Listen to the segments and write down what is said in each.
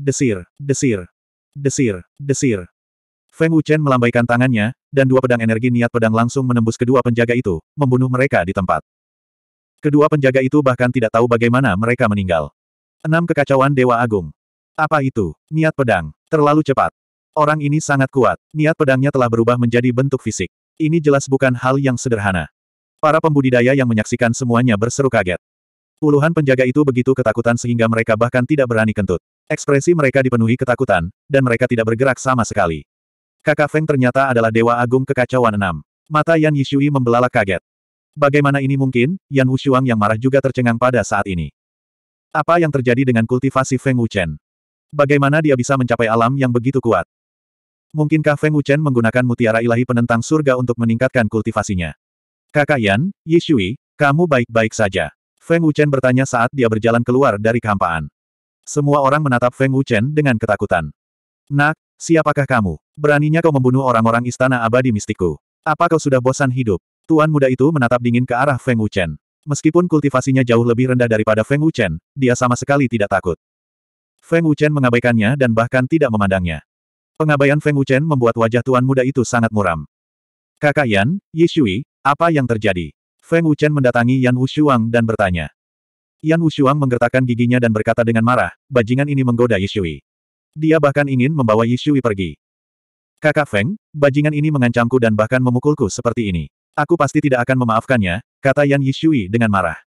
Desir, desir, desir, desir. Feng Wuchen melambaikan tangannya, dan dua pedang energi niat pedang langsung menembus kedua penjaga itu, membunuh mereka di tempat. Kedua penjaga itu bahkan tidak tahu bagaimana mereka meninggal. Enam kekacauan Dewa Agung. Apa itu? Niat pedang. Terlalu cepat. Orang ini sangat kuat. Niat pedangnya telah berubah menjadi bentuk fisik. Ini jelas bukan hal yang sederhana. Para pembudidaya yang menyaksikan semuanya berseru kaget. Puluhan penjaga itu begitu ketakutan sehingga mereka bahkan tidak berani kentut. Ekspresi mereka dipenuhi ketakutan, dan mereka tidak bergerak sama sekali. Kakak Feng ternyata adalah Dewa Agung Kekacauan Enam. Mata Yan Yishui membelalak kaget. Bagaimana ini mungkin, Yan Wushuang yang marah juga tercengang pada saat ini. Apa yang terjadi dengan kultivasi Feng Wuchen? Bagaimana dia bisa mencapai alam yang begitu kuat? Mungkinkah Feng Wuchen menggunakan mutiara ilahi penentang surga untuk meningkatkan kultivasinya? Kakak Yan, Yishui, kamu baik-baik saja. Feng Wuchen bertanya saat dia berjalan keluar dari kehampaan. Semua orang menatap Feng Wuchen dengan ketakutan. Nak, siapakah kamu? Beraninya kau membunuh orang-orang istana abadi Mistiku? Apa kau sudah bosan hidup? Tuan muda itu menatap dingin ke arah Feng Wuchen. Meskipun kultivasinya jauh lebih rendah daripada Feng Wuchen, dia sama sekali tidak takut. Feng Wuchen mengabaikannya dan bahkan tidak memandangnya. Pengabaian Feng Wuchen membuat wajah tuan muda itu sangat muram. Kakak Yan, Ye apa yang terjadi? Feng Wuchen mendatangi Yan Wushuang dan bertanya. Yan Wushuang menggertakkan giginya dan berkata dengan marah, bajingan ini menggoda Yishui. Dia bahkan ingin membawa Yishui pergi. Kakak Feng, bajingan ini mengancamku dan bahkan memukulku seperti ini. Aku pasti tidak akan memaafkannya, kata Yan Yishui dengan marah.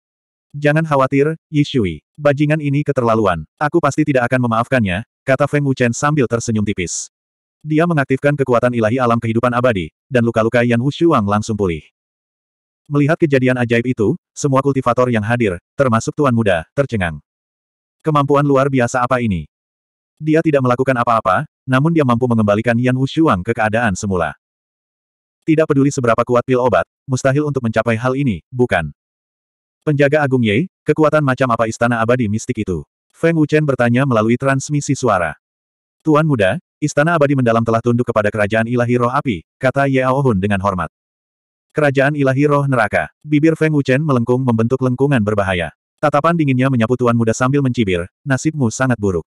Jangan khawatir, Yishui. Bajingan ini keterlaluan. Aku pasti tidak akan memaafkannya, kata Feng Wuchen sambil tersenyum tipis. Dia mengaktifkan kekuatan ilahi alam kehidupan abadi, dan luka-luka Yan Wushuang langsung pulih. Melihat kejadian ajaib itu, semua kultivator yang hadir, termasuk tuan muda, tercengang. Kemampuan luar biasa apa ini? Dia tidak melakukan apa-apa, namun dia mampu mengembalikan Yan Wushuang ke keadaan semula. Tidak peduli seberapa kuat pil obat, mustahil untuk mencapai hal ini, bukan? Penjaga Agung Ye, kekuatan macam apa istana abadi mistik itu? Feng Wuchen bertanya melalui transmisi suara. Tuan muda, istana abadi mendalam telah tunduk kepada kerajaan ilahi roh api, kata Ye Aohun dengan hormat. Kerajaan ilahi roh neraka. Bibir Feng Wuchen melengkung membentuk lengkungan berbahaya. Tatapan dinginnya menyapu tuan muda sambil mencibir, nasibmu sangat buruk.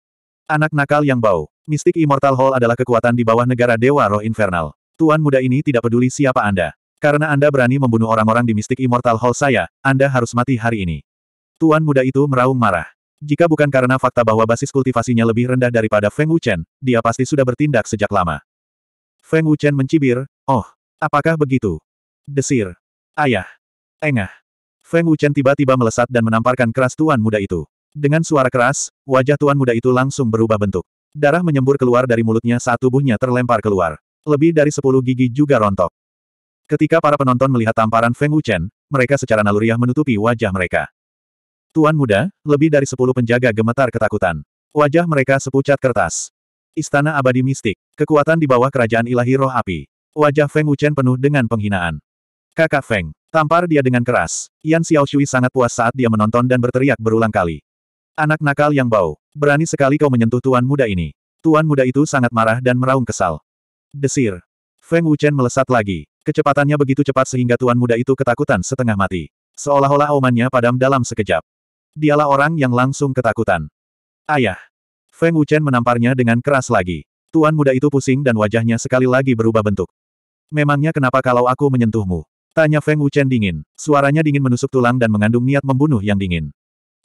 Anak nakal yang bau. Mistik Immortal Hall adalah kekuatan di bawah negara Dewa Roh Infernal. Tuan muda ini tidak peduli siapa Anda. Karena Anda berani membunuh orang-orang di Mistik Immortal Hall saya, Anda harus mati hari ini. Tuan muda itu meraung marah. Jika bukan karena fakta bahwa basis kultivasinya lebih rendah daripada Feng Wuchen, dia pasti sudah bertindak sejak lama. Feng Wuchen mencibir, oh, apakah begitu? Desir. Ayah. Engah. Feng Wuchen tiba-tiba melesat dan menamparkan keras tuan muda itu. Dengan suara keras, wajah tuan muda itu langsung berubah bentuk. Darah menyembur keluar dari mulutnya saat tubuhnya terlempar keluar. Lebih dari sepuluh gigi juga rontok. Ketika para penonton melihat tamparan Feng Wuchen, mereka secara naluriah menutupi wajah mereka. Tuan muda, lebih dari sepuluh penjaga gemetar ketakutan. Wajah mereka sepucat kertas. Istana abadi mistik, kekuatan di bawah kerajaan ilahi roh api. Wajah Feng Wuchen penuh dengan penghinaan. Kakak Feng. Tampar dia dengan keras. Yan Xiaoshui sangat puas saat dia menonton dan berteriak berulang kali. Anak nakal yang bau. Berani sekali kau menyentuh tuan muda ini. Tuan muda itu sangat marah dan meraung kesal. Desir. Feng Wuchen melesat lagi. Kecepatannya begitu cepat sehingga tuan muda itu ketakutan setengah mati. Seolah-olah aumannya padam dalam sekejap. Dialah orang yang langsung ketakutan. Ayah. Feng Wuchen menamparnya dengan keras lagi. Tuan muda itu pusing dan wajahnya sekali lagi berubah bentuk. Memangnya kenapa kalau aku menyentuhmu? Tanya Feng Wuchen dingin. Suaranya dingin menusuk tulang dan mengandung niat membunuh yang dingin.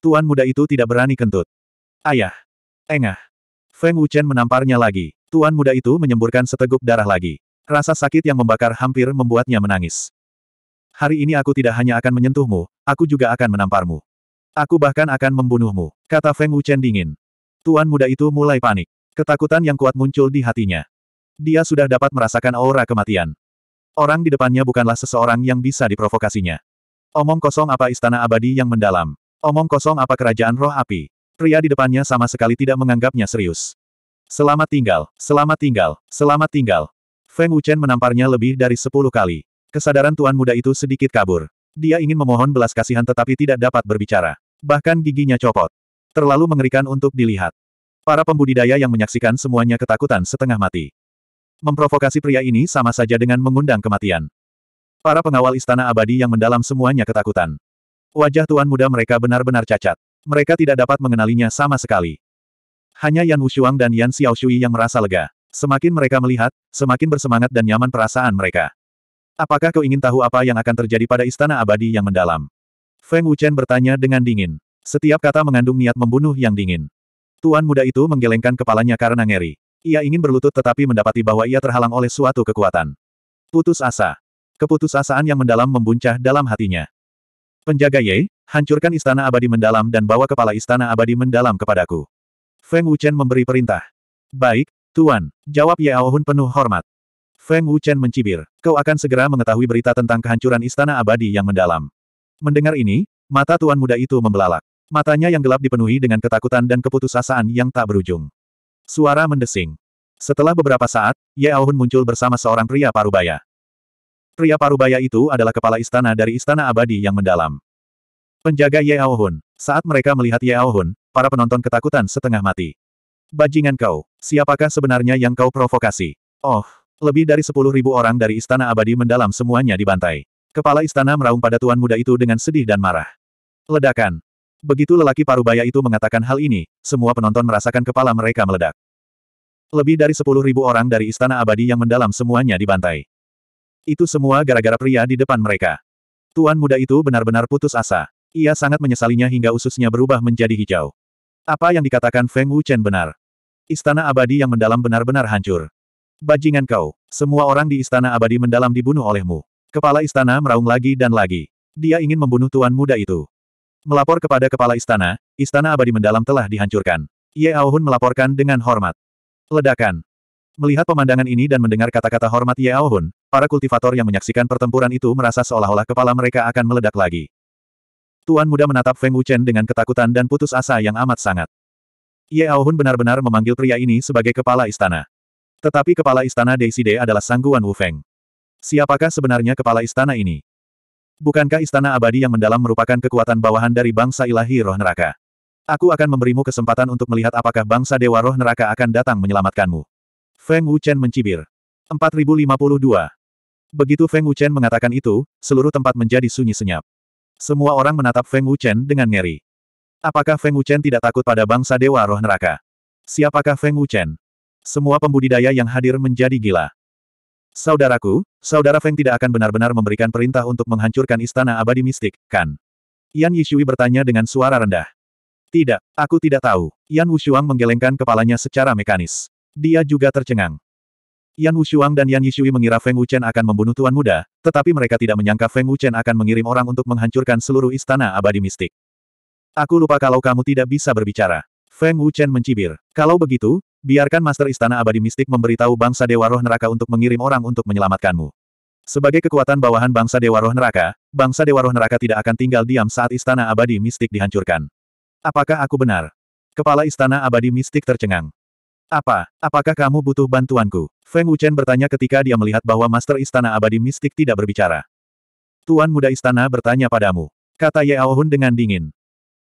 Tuan muda itu tidak berani kentut. Ayah. Engah. Feng Wuchen menamparnya lagi. Tuan muda itu menyemburkan seteguk darah lagi. Rasa sakit yang membakar hampir membuatnya menangis. Hari ini aku tidak hanya akan menyentuhmu, aku juga akan menamparmu. Aku bahkan akan membunuhmu, kata Feng Wuchen dingin. Tuan muda itu mulai panik. Ketakutan yang kuat muncul di hatinya. Dia sudah dapat merasakan aura kematian. Orang di depannya bukanlah seseorang yang bisa diprovokasinya. Omong kosong apa istana abadi yang mendalam? Omong kosong apa kerajaan roh api? Pria di depannya sama sekali tidak menganggapnya serius. Selamat tinggal, selamat tinggal, selamat tinggal. Feng Wuchen menamparnya lebih dari sepuluh kali. Kesadaran tuan muda itu sedikit kabur. Dia ingin memohon belas kasihan tetapi tidak dapat berbicara. Bahkan giginya copot. Terlalu mengerikan untuk dilihat. Para pembudidaya yang menyaksikan semuanya ketakutan setengah mati. Memprovokasi pria ini sama saja dengan mengundang kematian. Para pengawal istana abadi yang mendalam semuanya ketakutan. Wajah tuan muda mereka benar-benar cacat. Mereka tidak dapat mengenalinya sama sekali. Hanya Yan Wushuang dan Yan Xiaoshui yang merasa lega. Semakin mereka melihat, semakin bersemangat dan nyaman perasaan mereka. Apakah kau ingin tahu apa yang akan terjadi pada istana abadi yang mendalam? Feng Wuchen bertanya dengan dingin. Setiap kata mengandung niat membunuh yang dingin. Tuan muda itu menggelengkan kepalanya karena ngeri. Ia ingin berlutut tetapi mendapati bahwa ia terhalang oleh suatu kekuatan. Putus asa. Keputusasaan yang mendalam membuncah dalam hatinya. Penjaga Ye, hancurkan istana abadi mendalam dan bawa kepala istana abadi mendalam kepadaku. Feng Wuchen memberi perintah. Baik, Tuan, jawab Ye Aohun penuh hormat. Feng Wuchen mencibir. Kau akan segera mengetahui berita tentang kehancuran istana abadi yang mendalam. Mendengar ini, mata Tuan muda itu membelalak. Matanya yang gelap dipenuhi dengan ketakutan dan keputusasaan yang tak berujung. Suara mendesing. Setelah beberapa saat, Ye Aohun muncul bersama seorang pria parubaya. Pria parubaya itu adalah kepala istana dari Istana Abadi yang mendalam. Penjaga Ye Aohun. Saat mereka melihat Ye Aohun, para penonton ketakutan setengah mati. Bajingan kau, siapakah sebenarnya yang kau provokasi? Oh, lebih dari sepuluh ribu orang dari Istana Abadi mendalam semuanya dibantai. Kepala istana meraung pada tuan muda itu dengan sedih dan marah. Ledakan, Begitu lelaki parubaya itu mengatakan hal ini, semua penonton merasakan kepala mereka meledak. Lebih dari sepuluh ribu orang dari Istana Abadi yang mendalam semuanya dibantai. Itu semua gara-gara pria di depan mereka. Tuan muda itu benar-benar putus asa. Ia sangat menyesalinya hingga ususnya berubah menjadi hijau. Apa yang dikatakan Feng Wu Chen benar. Istana Abadi yang mendalam benar-benar hancur. Bajingan kau, semua orang di Istana Abadi mendalam dibunuh olehmu. Kepala istana meraung lagi dan lagi. Dia ingin membunuh tuan muda itu. Melapor kepada kepala istana, istana abadi mendalam telah dihancurkan. Ye Aohun melaporkan dengan hormat. Ledakan. Melihat pemandangan ini dan mendengar kata-kata hormat Ye Aohun, para kultivator yang menyaksikan pertempuran itu merasa seolah-olah kepala mereka akan meledak lagi. Tuan muda menatap Feng Wuchen dengan ketakutan dan putus asa yang amat sangat. Ye Aohun benar-benar memanggil pria ini sebagai kepala istana. Tetapi kepala istana Deiside adalah Sangguan Wu Feng. Siapakah sebenarnya kepala istana ini? Bukankah istana abadi yang mendalam merupakan kekuatan bawahan dari bangsa ilahi roh neraka? Aku akan memberimu kesempatan untuk melihat apakah bangsa dewa roh neraka akan datang menyelamatkanmu. Feng Wuchen mencibir. 4052. Begitu Feng Wuchen mengatakan itu, seluruh tempat menjadi sunyi senyap. Semua orang menatap Feng Wuchen dengan ngeri. Apakah Feng Wuchen tidak takut pada bangsa dewa roh neraka? Siapakah Feng Wuchen? Semua pembudidaya yang hadir menjadi gila. Saudaraku, Saudara Feng tidak akan benar-benar memberikan perintah untuk menghancurkan istana abadi mistik, kan? Yan Yishui bertanya dengan suara rendah. Tidak, aku tidak tahu. Yan Wushuang menggelengkan kepalanya secara mekanis. Dia juga tercengang. Yan Wushuang dan Yan Yishui mengira Feng Wuchen akan membunuh Tuan Muda, tetapi mereka tidak menyangka Feng Wuchen akan mengirim orang untuk menghancurkan seluruh istana abadi mistik. Aku lupa kalau kamu tidak bisa berbicara. Feng Wuchen mencibir. Kalau begitu, Biarkan Master Istana Abadi Mistik memberitahu bangsa Dewa Roh Neraka untuk mengirim orang untuk menyelamatkanmu. Sebagai kekuatan bawahan bangsa Dewa Roh Neraka, bangsa Dewa Roh Neraka tidak akan tinggal diam saat Istana Abadi Mistik dihancurkan. Apakah aku benar? Kepala Istana Abadi Mistik tercengang. Apa? Apakah kamu butuh bantuanku? Feng Wuchen bertanya ketika dia melihat bahwa Master Istana Abadi Mistik tidak berbicara. Tuan Muda Istana bertanya padamu. Kata Yao Hun dengan dingin.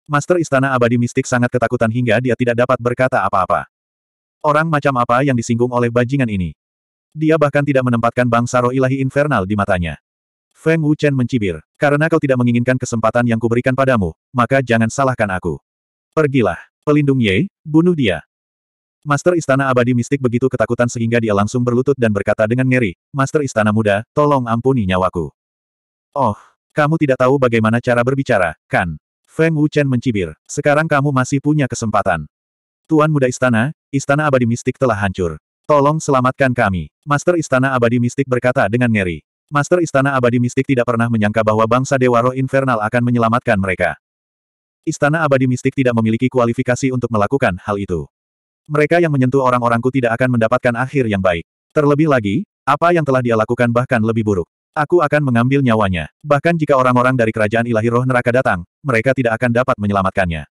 Master Istana Abadi Mistik sangat ketakutan hingga dia tidak dapat berkata apa-apa. Orang macam apa yang disinggung oleh bajingan ini? Dia bahkan tidak menempatkan bangsa roh ilahi infernal di matanya. Feng Wuchen mencibir. Karena kau tidak menginginkan kesempatan yang kuberikan padamu, maka jangan salahkan aku. Pergilah. Pelindung Ye, bunuh dia. Master Istana Abadi Mistik begitu ketakutan sehingga dia langsung berlutut dan berkata dengan ngeri, Master Istana Muda, tolong ampuni nyawaku. Oh, kamu tidak tahu bagaimana cara berbicara, kan? Feng Wuchen mencibir. Sekarang kamu masih punya kesempatan. Tuan Muda Istana, Istana Abadi Mistik telah hancur. Tolong selamatkan kami. Master Istana Abadi Mistik berkata dengan ngeri. Master Istana Abadi Mistik tidak pernah menyangka bahwa bangsa Dewa Roh Infernal akan menyelamatkan mereka. Istana Abadi Mistik tidak memiliki kualifikasi untuk melakukan hal itu. Mereka yang menyentuh orang-orangku tidak akan mendapatkan akhir yang baik. Terlebih lagi, apa yang telah dia lakukan bahkan lebih buruk. Aku akan mengambil nyawanya. Bahkan jika orang-orang dari kerajaan ilahi roh neraka datang, mereka tidak akan dapat menyelamatkannya.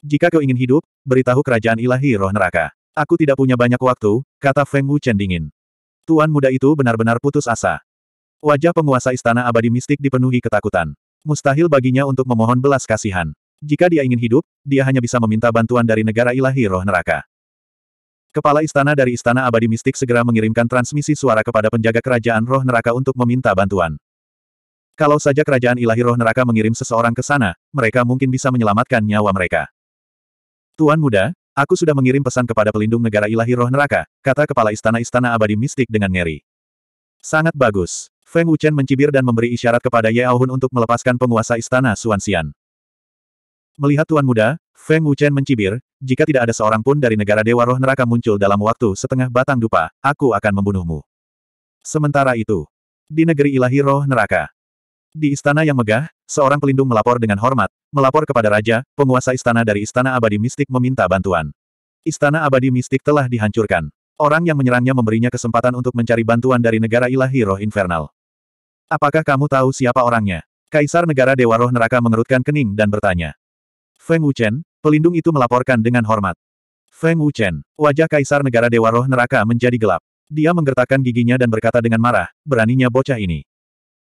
Jika kau ingin hidup, beritahu kerajaan ilahi roh neraka. Aku tidak punya banyak waktu, kata Feng Wuchen dingin. Tuan muda itu benar-benar putus asa. Wajah penguasa istana abadi mistik dipenuhi ketakutan. Mustahil baginya untuk memohon belas kasihan. Jika dia ingin hidup, dia hanya bisa meminta bantuan dari negara ilahi roh neraka. Kepala istana dari istana abadi mistik segera mengirimkan transmisi suara kepada penjaga kerajaan roh neraka untuk meminta bantuan. Kalau saja kerajaan ilahi roh neraka mengirim seseorang ke sana, mereka mungkin bisa menyelamatkan nyawa mereka. Tuan muda, aku sudah mengirim pesan kepada pelindung negara ilahi roh neraka, kata kepala istana-istana abadi mistik dengan ngeri. Sangat bagus. Feng Wuchen mencibir dan memberi isyarat kepada Ye Hun untuk melepaskan penguasa istana Suan Xian. Melihat tuan muda, Feng Wuchen mencibir, jika tidak ada seorang pun dari negara Dewa Roh Neraka muncul dalam waktu setengah batang dupa, aku akan membunuhmu. Sementara itu, di negeri ilahi Roh Neraka, di istana yang megah, seorang pelindung melapor dengan hormat, melapor kepada raja, penguasa istana dari istana abadi mistik meminta bantuan. Istana abadi mistik telah dihancurkan. Orang yang menyerangnya memberinya kesempatan untuk mencari bantuan dari negara ilahi roh infernal. Apakah kamu tahu siapa orangnya? Kaisar negara Dewa Roh Neraka mengerutkan kening dan bertanya. Feng Wuchen, pelindung itu melaporkan dengan hormat. Feng Wuchen, wajah Kaisar negara Dewa Roh Neraka menjadi gelap. Dia menggertakkan giginya dan berkata dengan marah, beraninya bocah ini.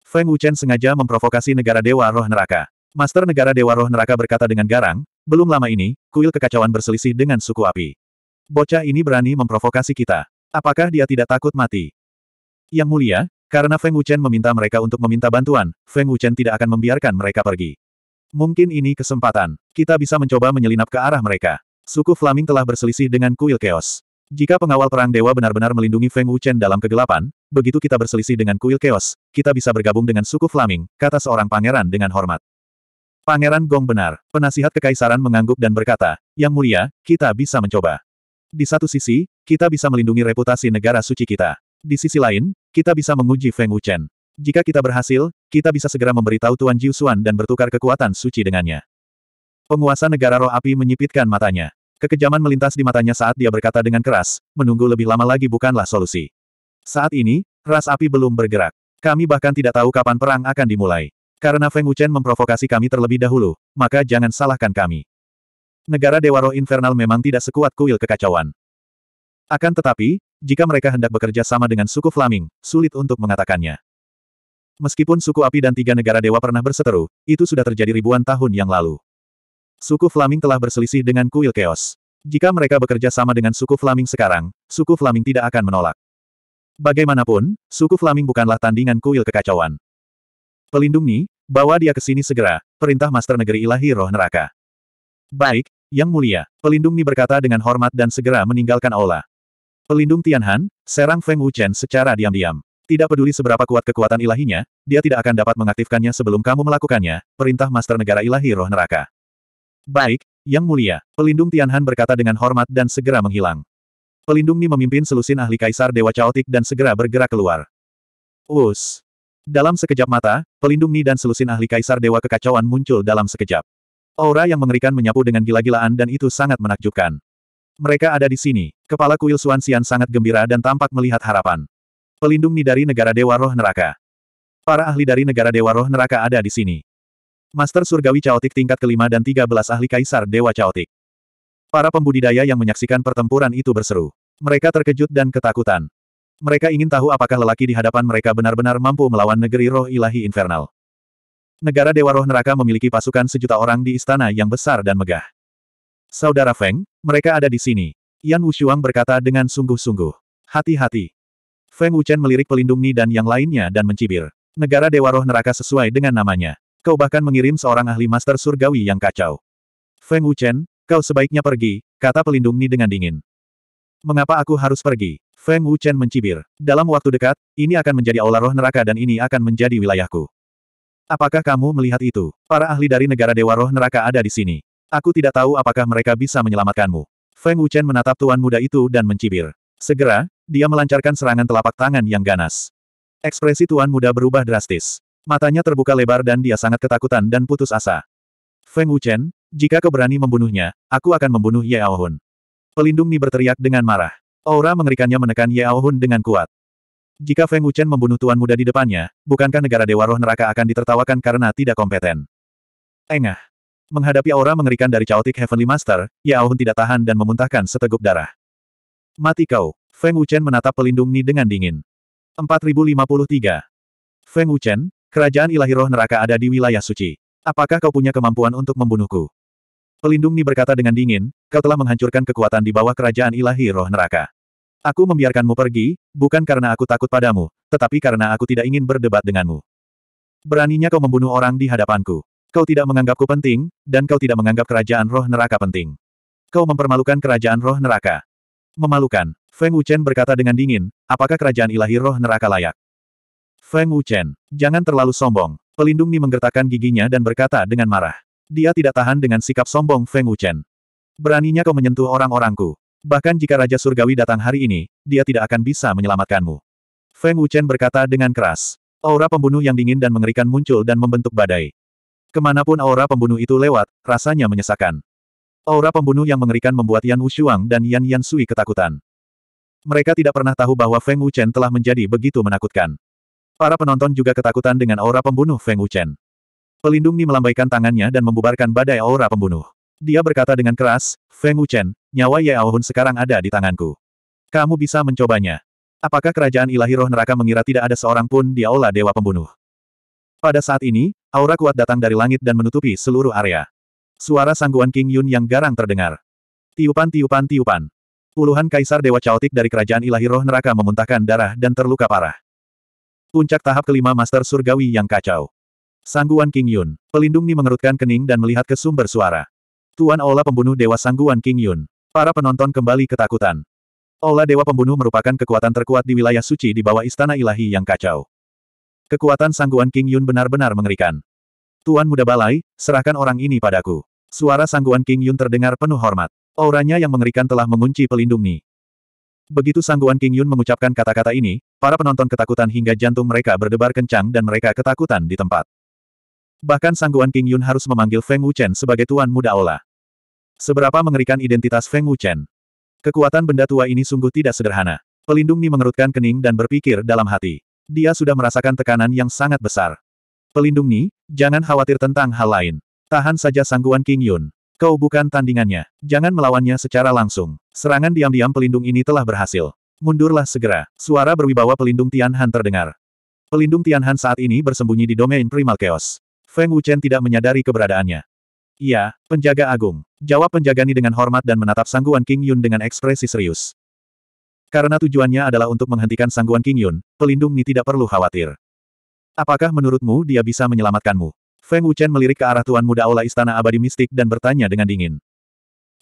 Feng Wuchen sengaja memprovokasi negara Dewa Roh Neraka. Master negara Dewa Roh Neraka berkata dengan garang, belum lama ini, kuil kekacauan berselisih dengan suku api. Bocah ini berani memprovokasi kita. Apakah dia tidak takut mati? Yang mulia, karena Feng Wuchen meminta mereka untuk meminta bantuan, Feng Wuchen tidak akan membiarkan mereka pergi. Mungkin ini kesempatan. Kita bisa mencoba menyelinap ke arah mereka. Suku Flaming telah berselisih dengan kuil keos. Jika pengawal perang dewa benar-benar melindungi Feng Wuchen dalam kegelapan, begitu kita berselisih dengan kuil keos, kita bisa bergabung dengan suku Flaming, kata seorang pangeran dengan hormat. Pangeran Gong benar, penasihat kekaisaran mengangguk dan berkata, Yang mulia, kita bisa mencoba. Di satu sisi, kita bisa melindungi reputasi negara suci kita. Di sisi lain, kita bisa menguji Feng Wuchen. Jika kita berhasil, kita bisa segera memberitahu Tuan Jiusuan dan bertukar kekuatan suci dengannya. Penguasa negara roh api menyipitkan matanya. Kekejaman melintas di matanya saat dia berkata dengan keras, menunggu lebih lama lagi bukanlah solusi. Saat ini, ras api belum bergerak. Kami bahkan tidak tahu kapan perang akan dimulai. Karena Feng Wuchen memprovokasi kami terlebih dahulu, maka jangan salahkan kami. Negara Dewa Roh Infernal memang tidak sekuat kuil kekacauan. Akan tetapi, jika mereka hendak bekerja sama dengan suku Flaming, sulit untuk mengatakannya. Meskipun suku api dan tiga negara dewa pernah berseteru, itu sudah terjadi ribuan tahun yang lalu. Suku Flaming telah berselisih dengan kuil Chaos. Jika mereka bekerja sama dengan suku Flaming sekarang, suku Flaming tidak akan menolak. Bagaimanapun, suku Flaming bukanlah tandingan kuil kekacauan. Pelindung Ni, bawa dia ke sini segera, perintah Master Negeri Ilahi Roh Neraka. Baik, Yang Mulia, Pelindung Ni berkata dengan hormat dan segera meninggalkan aula. Pelindung Tianhan, serang Feng Wuchen secara diam-diam. Tidak peduli seberapa kuat kekuatan ilahinya, dia tidak akan dapat mengaktifkannya sebelum kamu melakukannya, perintah Master Negara Ilahi Roh Neraka. Baik, Yang Mulia, pelindung Tianhan berkata dengan hormat dan segera menghilang. Pelindung Ni memimpin selusin ahli kaisar Dewa Chaotik dan segera bergerak keluar. Us. Dalam sekejap mata, pelindung Ni dan selusin ahli kaisar Dewa Kekacauan muncul dalam sekejap. Aura yang mengerikan menyapu dengan gila-gilaan dan itu sangat menakjubkan. Mereka ada di sini. Kepala kuil Suan Xian sangat gembira dan tampak melihat harapan. Pelindung Ni dari negara Dewa Roh Neraka. Para ahli dari negara Dewa Roh Neraka ada di sini. Master Surgawi Chaotik tingkat kelima dan tiga belas ahli Kaisar Dewa Chaotik. Para pembudidaya yang menyaksikan pertempuran itu berseru. Mereka terkejut dan ketakutan. Mereka ingin tahu apakah lelaki di hadapan mereka benar-benar mampu melawan negeri roh ilahi infernal. Negara Dewa Roh Neraka memiliki pasukan sejuta orang di istana yang besar dan megah. Saudara Feng, mereka ada di sini. Yan Wushuang berkata dengan sungguh-sungguh. Hati-hati. Feng Wuchen melirik pelindung Ni dan yang lainnya dan mencibir. Negara Dewa Roh Neraka sesuai dengan namanya. Kau bahkan mengirim seorang ahli master surgawi yang kacau. Feng Wuchen, kau sebaiknya pergi, kata pelindung Ni dengan dingin. Mengapa aku harus pergi? Feng Wuchen mencibir. Dalam waktu dekat, ini akan menjadi aula roh neraka dan ini akan menjadi wilayahku. Apakah kamu melihat itu? Para ahli dari negara dewa roh neraka ada di sini. Aku tidak tahu apakah mereka bisa menyelamatkanmu. Feng Wuchen menatap tuan muda itu dan mencibir. Segera, dia melancarkan serangan telapak tangan yang ganas. Ekspresi tuan muda berubah drastis. Matanya terbuka lebar dan dia sangat ketakutan dan putus asa. Feng Wuchen, jika kau berani membunuhnya, aku akan membunuh Ye Aohun. Pelindung Ni berteriak dengan marah. Aura mengerikannya menekan Ye Aohun dengan kuat. Jika Feng Wuchen membunuh tuan muda di depannya, bukankah negara Dewa Roh Neraka akan ditertawakan karena tidak kompeten? Engah. Menghadapi aura mengerikan dari Chaotic Heavenly Master, Ye Aohun tidak tahan dan memuntahkan seteguk darah. Mati kau. Feng Wuchen menatap pelindung Ni dengan dingin. 4053. Feng Wuchen, Kerajaan ilahi roh neraka ada di wilayah suci. Apakah kau punya kemampuan untuk membunuhku? Pelindung Ni berkata dengan dingin, kau telah menghancurkan kekuatan di bawah kerajaan ilahi roh neraka. Aku membiarkanmu pergi, bukan karena aku takut padamu, tetapi karena aku tidak ingin berdebat denganmu. Beraninya kau membunuh orang di hadapanku. Kau tidak menganggapku penting, dan kau tidak menganggap kerajaan roh neraka penting. Kau mempermalukan kerajaan roh neraka. Memalukan. Feng Wuchen berkata dengan dingin, apakah kerajaan ilahi roh neraka layak? Feng Wuchen, jangan terlalu sombong. Pelindung Ni menggertakkan giginya dan berkata dengan marah. Dia tidak tahan dengan sikap sombong Feng Wuchen. Beraninya kau menyentuh orang-orangku. Bahkan jika Raja Surgawi datang hari ini, dia tidak akan bisa menyelamatkanmu. Feng Wuchen berkata dengan keras. Aura pembunuh yang dingin dan mengerikan muncul dan membentuk badai. Kemanapun aura pembunuh itu lewat, rasanya menyesakan. Aura pembunuh yang mengerikan membuat Yan Wushuang dan Yan Yan Sui ketakutan. Mereka tidak pernah tahu bahwa Feng Wuchen telah menjadi begitu menakutkan. Para penonton juga ketakutan dengan aura pembunuh Feng Wuchen. Pelindung Ni melambaikan tangannya dan membubarkan badai aura pembunuh. Dia berkata dengan keras, Feng Wuchen, nyawa Ye Aohun sekarang ada di tanganku. Kamu bisa mencobanya. Apakah kerajaan ilahi roh neraka mengira tidak ada seorang pun di aula dewa pembunuh? Pada saat ini, aura kuat datang dari langit dan menutupi seluruh area. Suara sangguan King Yun yang garang terdengar. Tiupan-tiupan-tiupan. Puluhan kaisar dewa caotik dari kerajaan ilahi roh neraka memuntahkan darah dan terluka parah. Puncak tahap kelima Master Surgawi yang kacau. Sangguan King Yun. Pelindung Ni mengerutkan kening dan melihat ke sumber suara. Tuan Ola pembunuh Dewa Sangguan King Yun. Para penonton kembali ketakutan. Ola Dewa Pembunuh merupakan kekuatan terkuat di wilayah suci di bawah Istana Ilahi yang kacau. Kekuatan Sangguan King Yun benar-benar mengerikan. Tuan Muda Balai, serahkan orang ini padaku. Suara Sangguan King Yun terdengar penuh hormat. Auranya yang mengerikan telah mengunci pelindung Ni. Begitu Sangguan King Yun mengucapkan kata-kata ini, para penonton ketakutan hingga jantung mereka berdebar kencang dan mereka ketakutan di tempat. Bahkan Sangguan King Yun harus memanggil Feng Wuchen sebagai tuan muda ola. Seberapa mengerikan identitas Feng Wuchen. Kekuatan benda tua ini sungguh tidak sederhana. Pelindung Ni mengerutkan kening dan berpikir dalam hati. Dia sudah merasakan tekanan yang sangat besar. Pelindung Ni, jangan khawatir tentang hal lain. Tahan saja Sangguan King Yun. Kau bukan tandingannya. Jangan melawannya secara langsung. Serangan diam-diam pelindung ini telah berhasil. Mundurlah segera. Suara berwibawa pelindung Tianhan terdengar. Pelindung Tianhan saat ini bersembunyi di domain Primal Chaos. Feng Wuchen tidak menyadari keberadaannya. Iya, penjaga agung. Jawab penjaga ini dengan hormat dan menatap sangguan King Yun dengan ekspresi serius. Karena tujuannya adalah untuk menghentikan sangguan King Yun, pelindung ini tidak perlu khawatir. Apakah menurutmu dia bisa menyelamatkanmu? Feng Wuchen melirik ke arah Tuan Muda Aula Istana Abadi Mistik dan bertanya dengan dingin.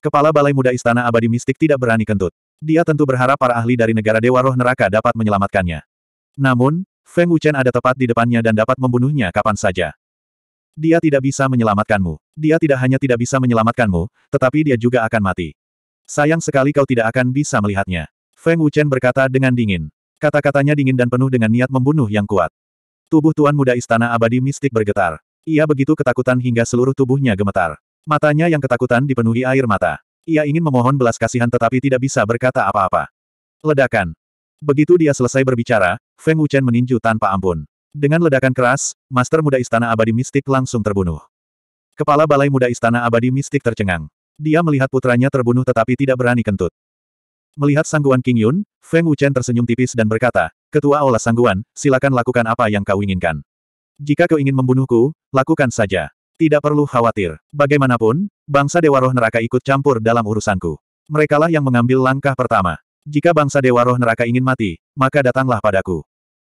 Kepala Balai Muda Istana Abadi Mistik tidak berani kentut. Dia tentu berharap para ahli dari negara Dewa Roh Neraka dapat menyelamatkannya. Namun, Feng Wuchen ada tepat di depannya dan dapat membunuhnya kapan saja. Dia tidak bisa menyelamatkanmu. Dia tidak hanya tidak bisa menyelamatkanmu, tetapi dia juga akan mati. Sayang sekali kau tidak akan bisa melihatnya. Feng Wuchen berkata dengan dingin. Kata-katanya dingin dan penuh dengan niat membunuh yang kuat. Tubuh Tuan Muda Istana Abadi Mistik bergetar. Ia begitu ketakutan hingga seluruh tubuhnya gemetar. Matanya yang ketakutan dipenuhi air mata. Ia ingin memohon belas kasihan tetapi tidak bisa berkata apa-apa. Ledakan. Begitu dia selesai berbicara, Feng Wuchen meninju tanpa ampun. Dengan ledakan keras, Master Muda Istana Abadi Mistik langsung terbunuh. Kepala Balai Muda Istana Abadi Mistik tercengang. Dia melihat putranya terbunuh tetapi tidak berani kentut. Melihat sangguan King Yun, Feng Wuchen tersenyum tipis dan berkata, Ketua Aula Sangguan, silakan lakukan apa yang kau inginkan. Jika kau ingin membunuhku, lakukan saja. Tidak perlu khawatir. Bagaimanapun, bangsa Dewa Roh Neraka ikut campur dalam urusanku. Merekalah yang mengambil langkah pertama. Jika bangsa Dewa Roh Neraka ingin mati, maka datanglah padaku.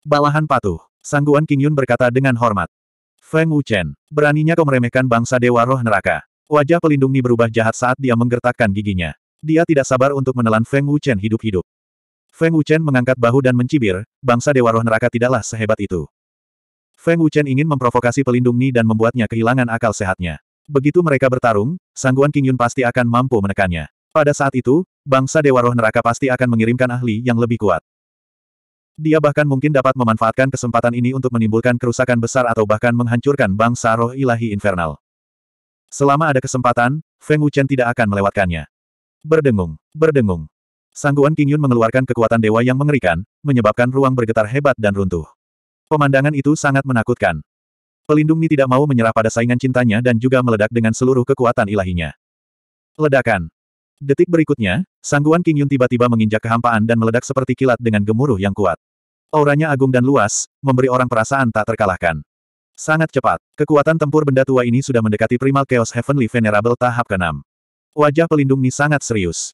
Balahan patuh. Sangguan King Yun berkata dengan hormat. Feng Wuchen, beraninya kau meremehkan bangsa Dewa Roh Neraka. Wajah pelindung Ni berubah jahat saat dia menggertakkan giginya. Dia tidak sabar untuk menelan Feng Wuchen hidup-hidup. Feng Wuchen mengangkat bahu dan mencibir, bangsa Dewa Roh Neraka tidaklah sehebat itu. Feng Wuchen ingin memprovokasi pelindung Ni dan membuatnya kehilangan akal sehatnya. Begitu mereka bertarung, sangguan King Yun pasti akan mampu menekannya. Pada saat itu, bangsa Dewa Roh Neraka pasti akan mengirimkan ahli yang lebih kuat. Dia bahkan mungkin dapat memanfaatkan kesempatan ini untuk menimbulkan kerusakan besar atau bahkan menghancurkan bangsa roh ilahi infernal. Selama ada kesempatan, Feng Wuchen tidak akan melewatkannya. Berdengung, berdengung. Sangguan King Yun mengeluarkan kekuatan dewa yang mengerikan, menyebabkan ruang bergetar hebat dan runtuh. Pemandangan itu sangat menakutkan. Pelindung Mi tidak mau menyerah pada saingan cintanya dan juga meledak dengan seluruh kekuatan ilahinya. Ledakan. Detik berikutnya, sangguan King Yun tiba-tiba menginjak kehampaan dan meledak seperti kilat dengan gemuruh yang kuat. Auranya agung dan luas, memberi orang perasaan tak terkalahkan. Sangat cepat, kekuatan tempur benda tua ini sudah mendekati primal chaos heavenly venerable tahap ke-6. Wajah pelindung Ni sangat serius.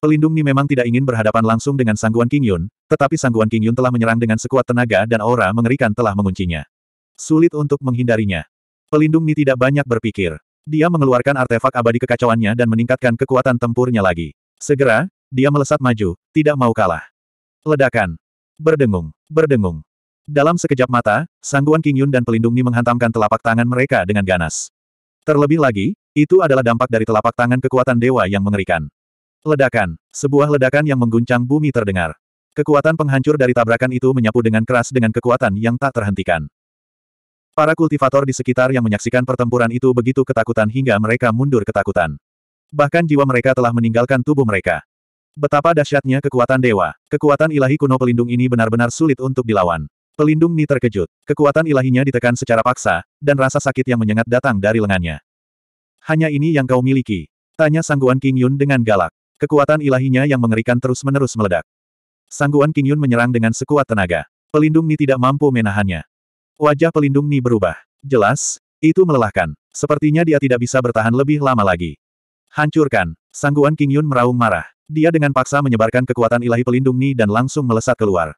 Pelindung Ni memang tidak ingin berhadapan langsung dengan Sangguan King Yun, tetapi Sangguan King Yun telah menyerang dengan sekuat tenaga dan aura mengerikan telah menguncinya. Sulit untuk menghindarinya. Pelindung Ni tidak banyak berpikir. Dia mengeluarkan artefak abadi kekacauannya dan meningkatkan kekuatan tempurnya lagi. Segera, dia melesat maju, tidak mau kalah. Ledakan. Berdengung, berdengung. Dalam sekejap mata, Sangguan King Yun dan Pelindung Ni menghantamkan telapak tangan mereka dengan ganas. Terlebih lagi, itu adalah dampak dari telapak tangan kekuatan dewa yang mengerikan. Ledakan. Sebuah ledakan yang mengguncang bumi terdengar. Kekuatan penghancur dari tabrakan itu menyapu dengan keras dengan kekuatan yang tak terhentikan. Para kultivator di sekitar yang menyaksikan pertempuran itu begitu ketakutan hingga mereka mundur ketakutan. Bahkan jiwa mereka telah meninggalkan tubuh mereka. Betapa dahsyatnya kekuatan dewa. Kekuatan ilahi kuno pelindung ini benar-benar sulit untuk dilawan. Pelindung ini terkejut. Kekuatan ilahinya ditekan secara paksa, dan rasa sakit yang menyengat datang dari lengannya. Hanya ini yang kau miliki. Tanya Sangguan King Yun dengan galak. Kekuatan ilahinya yang mengerikan terus-menerus meledak. Sangguan King Yun menyerang dengan sekuat tenaga. Pelindung Ni tidak mampu menahannya. Wajah pelindung Ni berubah. Jelas, itu melelahkan. Sepertinya dia tidak bisa bertahan lebih lama lagi. Hancurkan. Sangguan King Yun meraung marah. Dia dengan paksa menyebarkan kekuatan ilahi pelindung Ni dan langsung melesat keluar.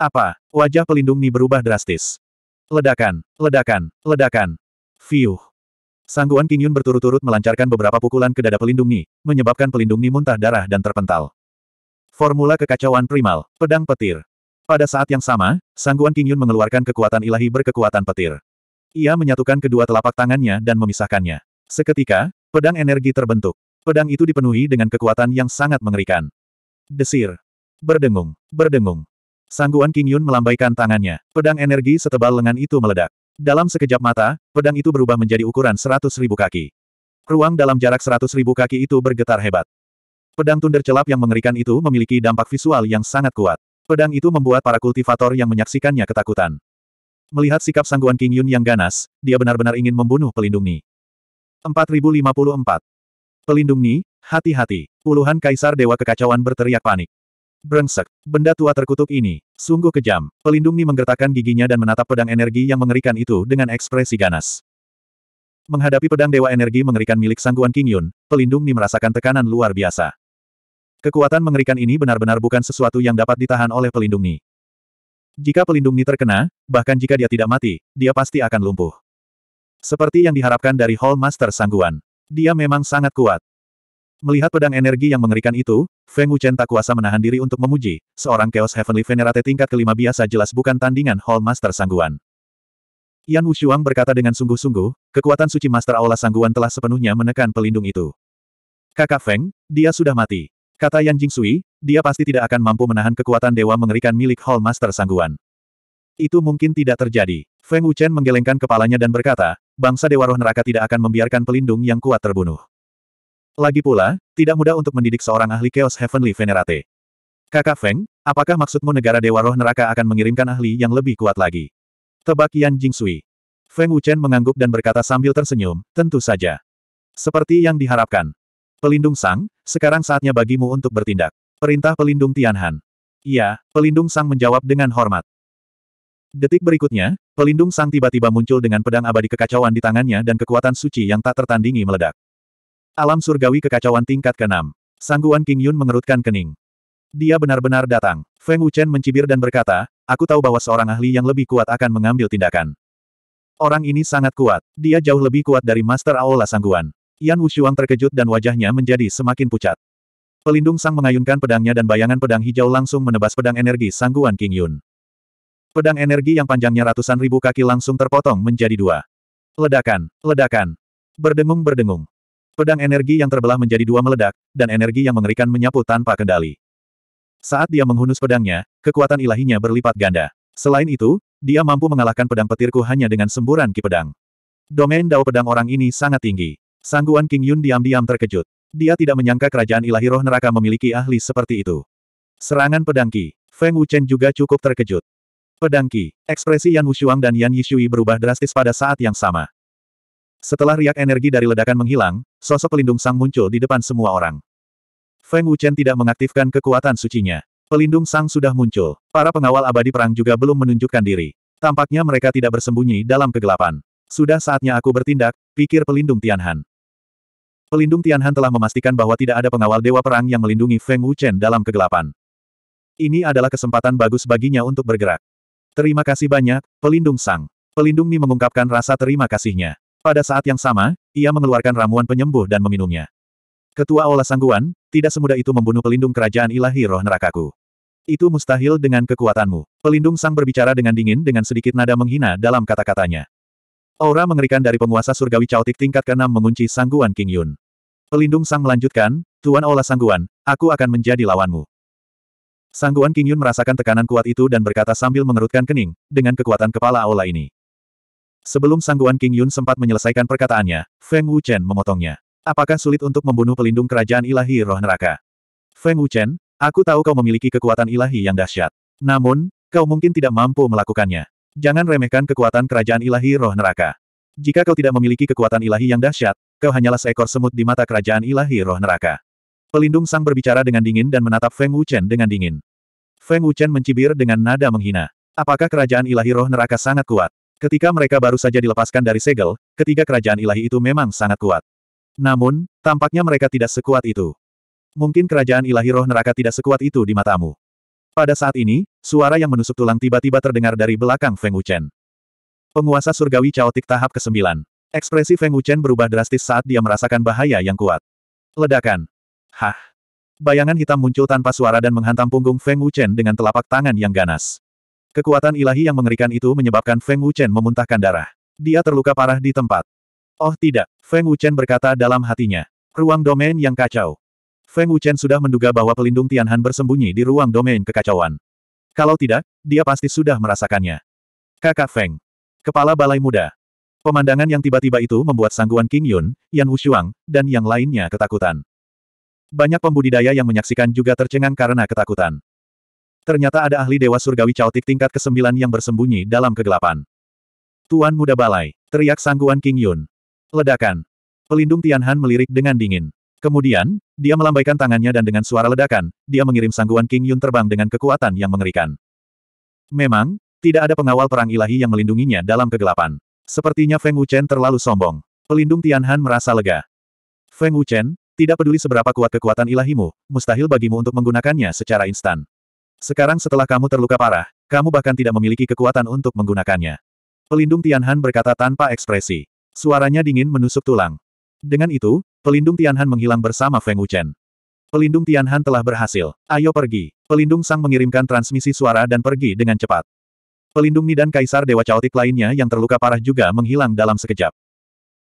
Apa? Wajah pelindung Ni berubah drastis. Ledakan, ledakan, ledakan. Fiuh. Sangguan Qingyun berturut-turut melancarkan beberapa pukulan ke dada pelindung Ni, menyebabkan pelindung Ni muntah darah dan terpental. Formula kekacauan primal, pedang petir. Pada saat yang sama, Sangguan Qingyun mengeluarkan kekuatan ilahi berkekuatan petir. Ia menyatukan kedua telapak tangannya dan memisahkannya. Seketika, pedang energi terbentuk. Pedang itu dipenuhi dengan kekuatan yang sangat mengerikan. Desir. Berdengung. Berdengung. Sangguan Qingyun melambaikan tangannya. Pedang energi setebal lengan itu meledak. Dalam sekejap mata, pedang itu berubah menjadi ukuran seratus ribu kaki. Ruang dalam jarak seratus ribu kaki itu bergetar hebat. Pedang tunder celap yang mengerikan itu memiliki dampak visual yang sangat kuat. Pedang itu membuat para kultivator yang menyaksikannya ketakutan. Melihat sikap sangguan King Yun yang ganas, dia benar-benar ingin membunuh pelindung Ni. 4054. Pelindung Ni, hati-hati. Puluhan kaisar dewa kekacauan berteriak panik. Brengsek, benda tua terkutuk ini, sungguh kejam. Pelindung Ni menggertakkan giginya dan menatap pedang energi yang mengerikan itu dengan ekspresi ganas. Menghadapi pedang dewa energi mengerikan milik sangguan King Yun, pelindung Ni merasakan tekanan luar biasa. Kekuatan mengerikan ini benar-benar bukan sesuatu yang dapat ditahan oleh pelindung Ni. Jika pelindung Ni terkena, bahkan jika dia tidak mati, dia pasti akan lumpuh. Seperti yang diharapkan dari Hall Master Sangguan. Dia memang sangat kuat. Melihat pedang energi yang mengerikan itu, Feng Wuchen tak kuasa menahan diri untuk memuji, seorang Chaos Heavenly Venerate tingkat kelima biasa jelas bukan tandingan Hall Master Sangguan. Yan Wushuang berkata dengan sungguh-sungguh, kekuatan suci Master Aula Sangguan telah sepenuhnya menekan pelindung itu. Kakak Feng, dia sudah mati. Kata Yan Jingsui, dia pasti tidak akan mampu menahan kekuatan dewa mengerikan milik Hall Master Sangguan. Itu mungkin tidak terjadi. Feng Wuchen menggelengkan kepalanya dan berkata, bangsa Dewa Roh Neraka tidak akan membiarkan pelindung yang kuat terbunuh. Lagi pula, tidak mudah untuk mendidik seorang ahli Chaos Heavenly Venerate. Kakak Feng, apakah maksudmu negara Dewa Roh Neraka akan mengirimkan ahli yang lebih kuat lagi? Tebak Yan Jingsui. Feng Wuchen mengangguk dan berkata sambil tersenyum, tentu saja. Seperti yang diharapkan. Pelindung Sang, sekarang saatnya bagimu untuk bertindak. Perintah Pelindung Tianhan. Iya, Pelindung Sang menjawab dengan hormat. Detik berikutnya, pelindung sang tiba-tiba muncul dengan pedang abadi kekacauan di tangannya dan kekuatan suci yang tak tertandingi meledak. Alam surgawi kekacauan tingkat ke-6. Sangguan King Yun mengerutkan kening. Dia benar-benar datang. Feng Wuchen mencibir dan berkata, aku tahu bahwa seorang ahli yang lebih kuat akan mengambil tindakan. Orang ini sangat kuat. Dia jauh lebih kuat dari Master Aola Sangguan. Yan Wushuang terkejut dan wajahnya menjadi semakin pucat. Pelindung Sang mengayunkan pedangnya dan bayangan pedang hijau langsung menebas pedang energi Sangguan King Yun. Pedang energi yang panjangnya ratusan ribu kaki langsung terpotong menjadi dua. Ledakan, ledakan. Berdengung-berdengung. Pedang energi yang terbelah menjadi dua meledak, dan energi yang mengerikan menyapu tanpa kendali. Saat dia menghunus pedangnya, kekuatan ilahinya berlipat ganda. Selain itu, dia mampu mengalahkan pedang petirku hanya dengan semburan ki pedang. Domain dao pedang orang ini sangat tinggi. Sangguan King Yun diam-diam terkejut. Dia tidak menyangka kerajaan ilahi roh neraka memiliki ahli seperti itu. Serangan pedang ki. Feng Wuchen juga cukup terkejut. Pedang ki. Ekspresi Yan Wushuang dan Yan Yishui berubah drastis pada saat yang sama. Setelah riak energi dari ledakan menghilang, sosok pelindung sang muncul di depan semua orang. Feng Wuchen tidak mengaktifkan kekuatan sucinya. Pelindung sang sudah muncul. Para pengawal abadi perang juga belum menunjukkan diri. Tampaknya mereka tidak bersembunyi dalam kegelapan. Sudah saatnya aku bertindak, pikir pelindung Tianhan. Pelindung Tianhan telah memastikan bahwa tidak ada pengawal dewa perang yang melindungi Feng Wuchen dalam kegelapan. Ini adalah kesempatan bagus baginya untuk bergerak. Terima kasih banyak, pelindung sang. Pelindung Mi mengungkapkan rasa terima kasihnya. Pada saat yang sama, ia mengeluarkan ramuan penyembuh dan meminumnya. Ketua Ola Sangguan, tidak semudah itu membunuh pelindung kerajaan ilahi roh nerakaku. Itu mustahil dengan kekuatanmu. Pelindung Sang berbicara dengan dingin dengan sedikit nada menghina dalam kata-katanya. Aura mengerikan dari penguasa surgawi caotik tingkat ke-6 mengunci Sangguan King Yun. Pelindung Sang melanjutkan, Tuan Ola Sangguan, aku akan menjadi lawanmu. Sangguan King Yun merasakan tekanan kuat itu dan berkata sambil mengerutkan kening, dengan kekuatan kepala Aula ini. Sebelum sangguan King Yun sempat menyelesaikan perkataannya, Feng Wuchen memotongnya. Apakah sulit untuk membunuh pelindung kerajaan ilahi roh neraka? Feng Wuchen, aku tahu kau memiliki kekuatan ilahi yang dahsyat. Namun, kau mungkin tidak mampu melakukannya. Jangan remehkan kekuatan kerajaan ilahi roh neraka. Jika kau tidak memiliki kekuatan ilahi yang dahsyat, kau hanyalah seekor semut di mata kerajaan ilahi roh neraka. Pelindung Sang berbicara dengan dingin dan menatap Feng Wuchen dengan dingin. Feng Wuchen mencibir dengan nada menghina. Apakah kerajaan ilahi roh neraka sangat kuat? Ketika mereka baru saja dilepaskan dari segel, ketiga kerajaan ilahi itu memang sangat kuat. Namun, tampaknya mereka tidak sekuat itu. Mungkin kerajaan ilahi roh neraka tidak sekuat itu di matamu. Pada saat ini, suara yang menusuk tulang tiba-tiba terdengar dari belakang Feng Wuchen. Penguasa surgawi caotik tahap ke-9. Ekspresi Feng Wuchen berubah drastis saat dia merasakan bahaya yang kuat. Ledakan. Hah. Bayangan hitam muncul tanpa suara dan menghantam punggung Feng Wuchen dengan telapak tangan yang ganas. Kekuatan ilahi yang mengerikan itu menyebabkan Feng Wuchen memuntahkan darah. Dia terluka parah di tempat. Oh tidak, Feng Wuchen berkata dalam hatinya. Ruang domain yang kacau. Feng Wuchen sudah menduga bahwa pelindung Tianhan bersembunyi di ruang domain kekacauan. Kalau tidak, dia pasti sudah merasakannya. Kakak Feng. Kepala Balai Muda. Pemandangan yang tiba-tiba itu membuat sangguan King Yun, Yan Wushuang, dan yang lainnya ketakutan. Banyak pembudidaya yang menyaksikan juga tercengang karena ketakutan. Ternyata ada ahli dewa surgawi caotik tingkat kesembilan yang bersembunyi dalam kegelapan. Tuan muda balai, teriak sangguan King Yun. Ledakan. Pelindung Tianhan melirik dengan dingin. Kemudian, dia melambaikan tangannya dan dengan suara ledakan, dia mengirim sangguan King Yun terbang dengan kekuatan yang mengerikan. Memang, tidak ada pengawal perang ilahi yang melindunginya dalam kegelapan. Sepertinya Feng Wuchen terlalu sombong. Pelindung Tianhan merasa lega. Feng Wuchen, tidak peduli seberapa kuat kekuatan ilahimu, mustahil bagimu untuk menggunakannya secara instan. Sekarang setelah kamu terluka parah, kamu bahkan tidak memiliki kekuatan untuk menggunakannya. Pelindung Tianhan berkata tanpa ekspresi. Suaranya dingin menusuk tulang. Dengan itu, pelindung Tianhan menghilang bersama Feng Wuchen. Pelindung Tianhan telah berhasil. Ayo pergi. Pelindung Sang mengirimkan transmisi suara dan pergi dengan cepat. Pelindung Ni dan Kaisar Dewa Chaotik lainnya yang terluka parah juga menghilang dalam sekejap.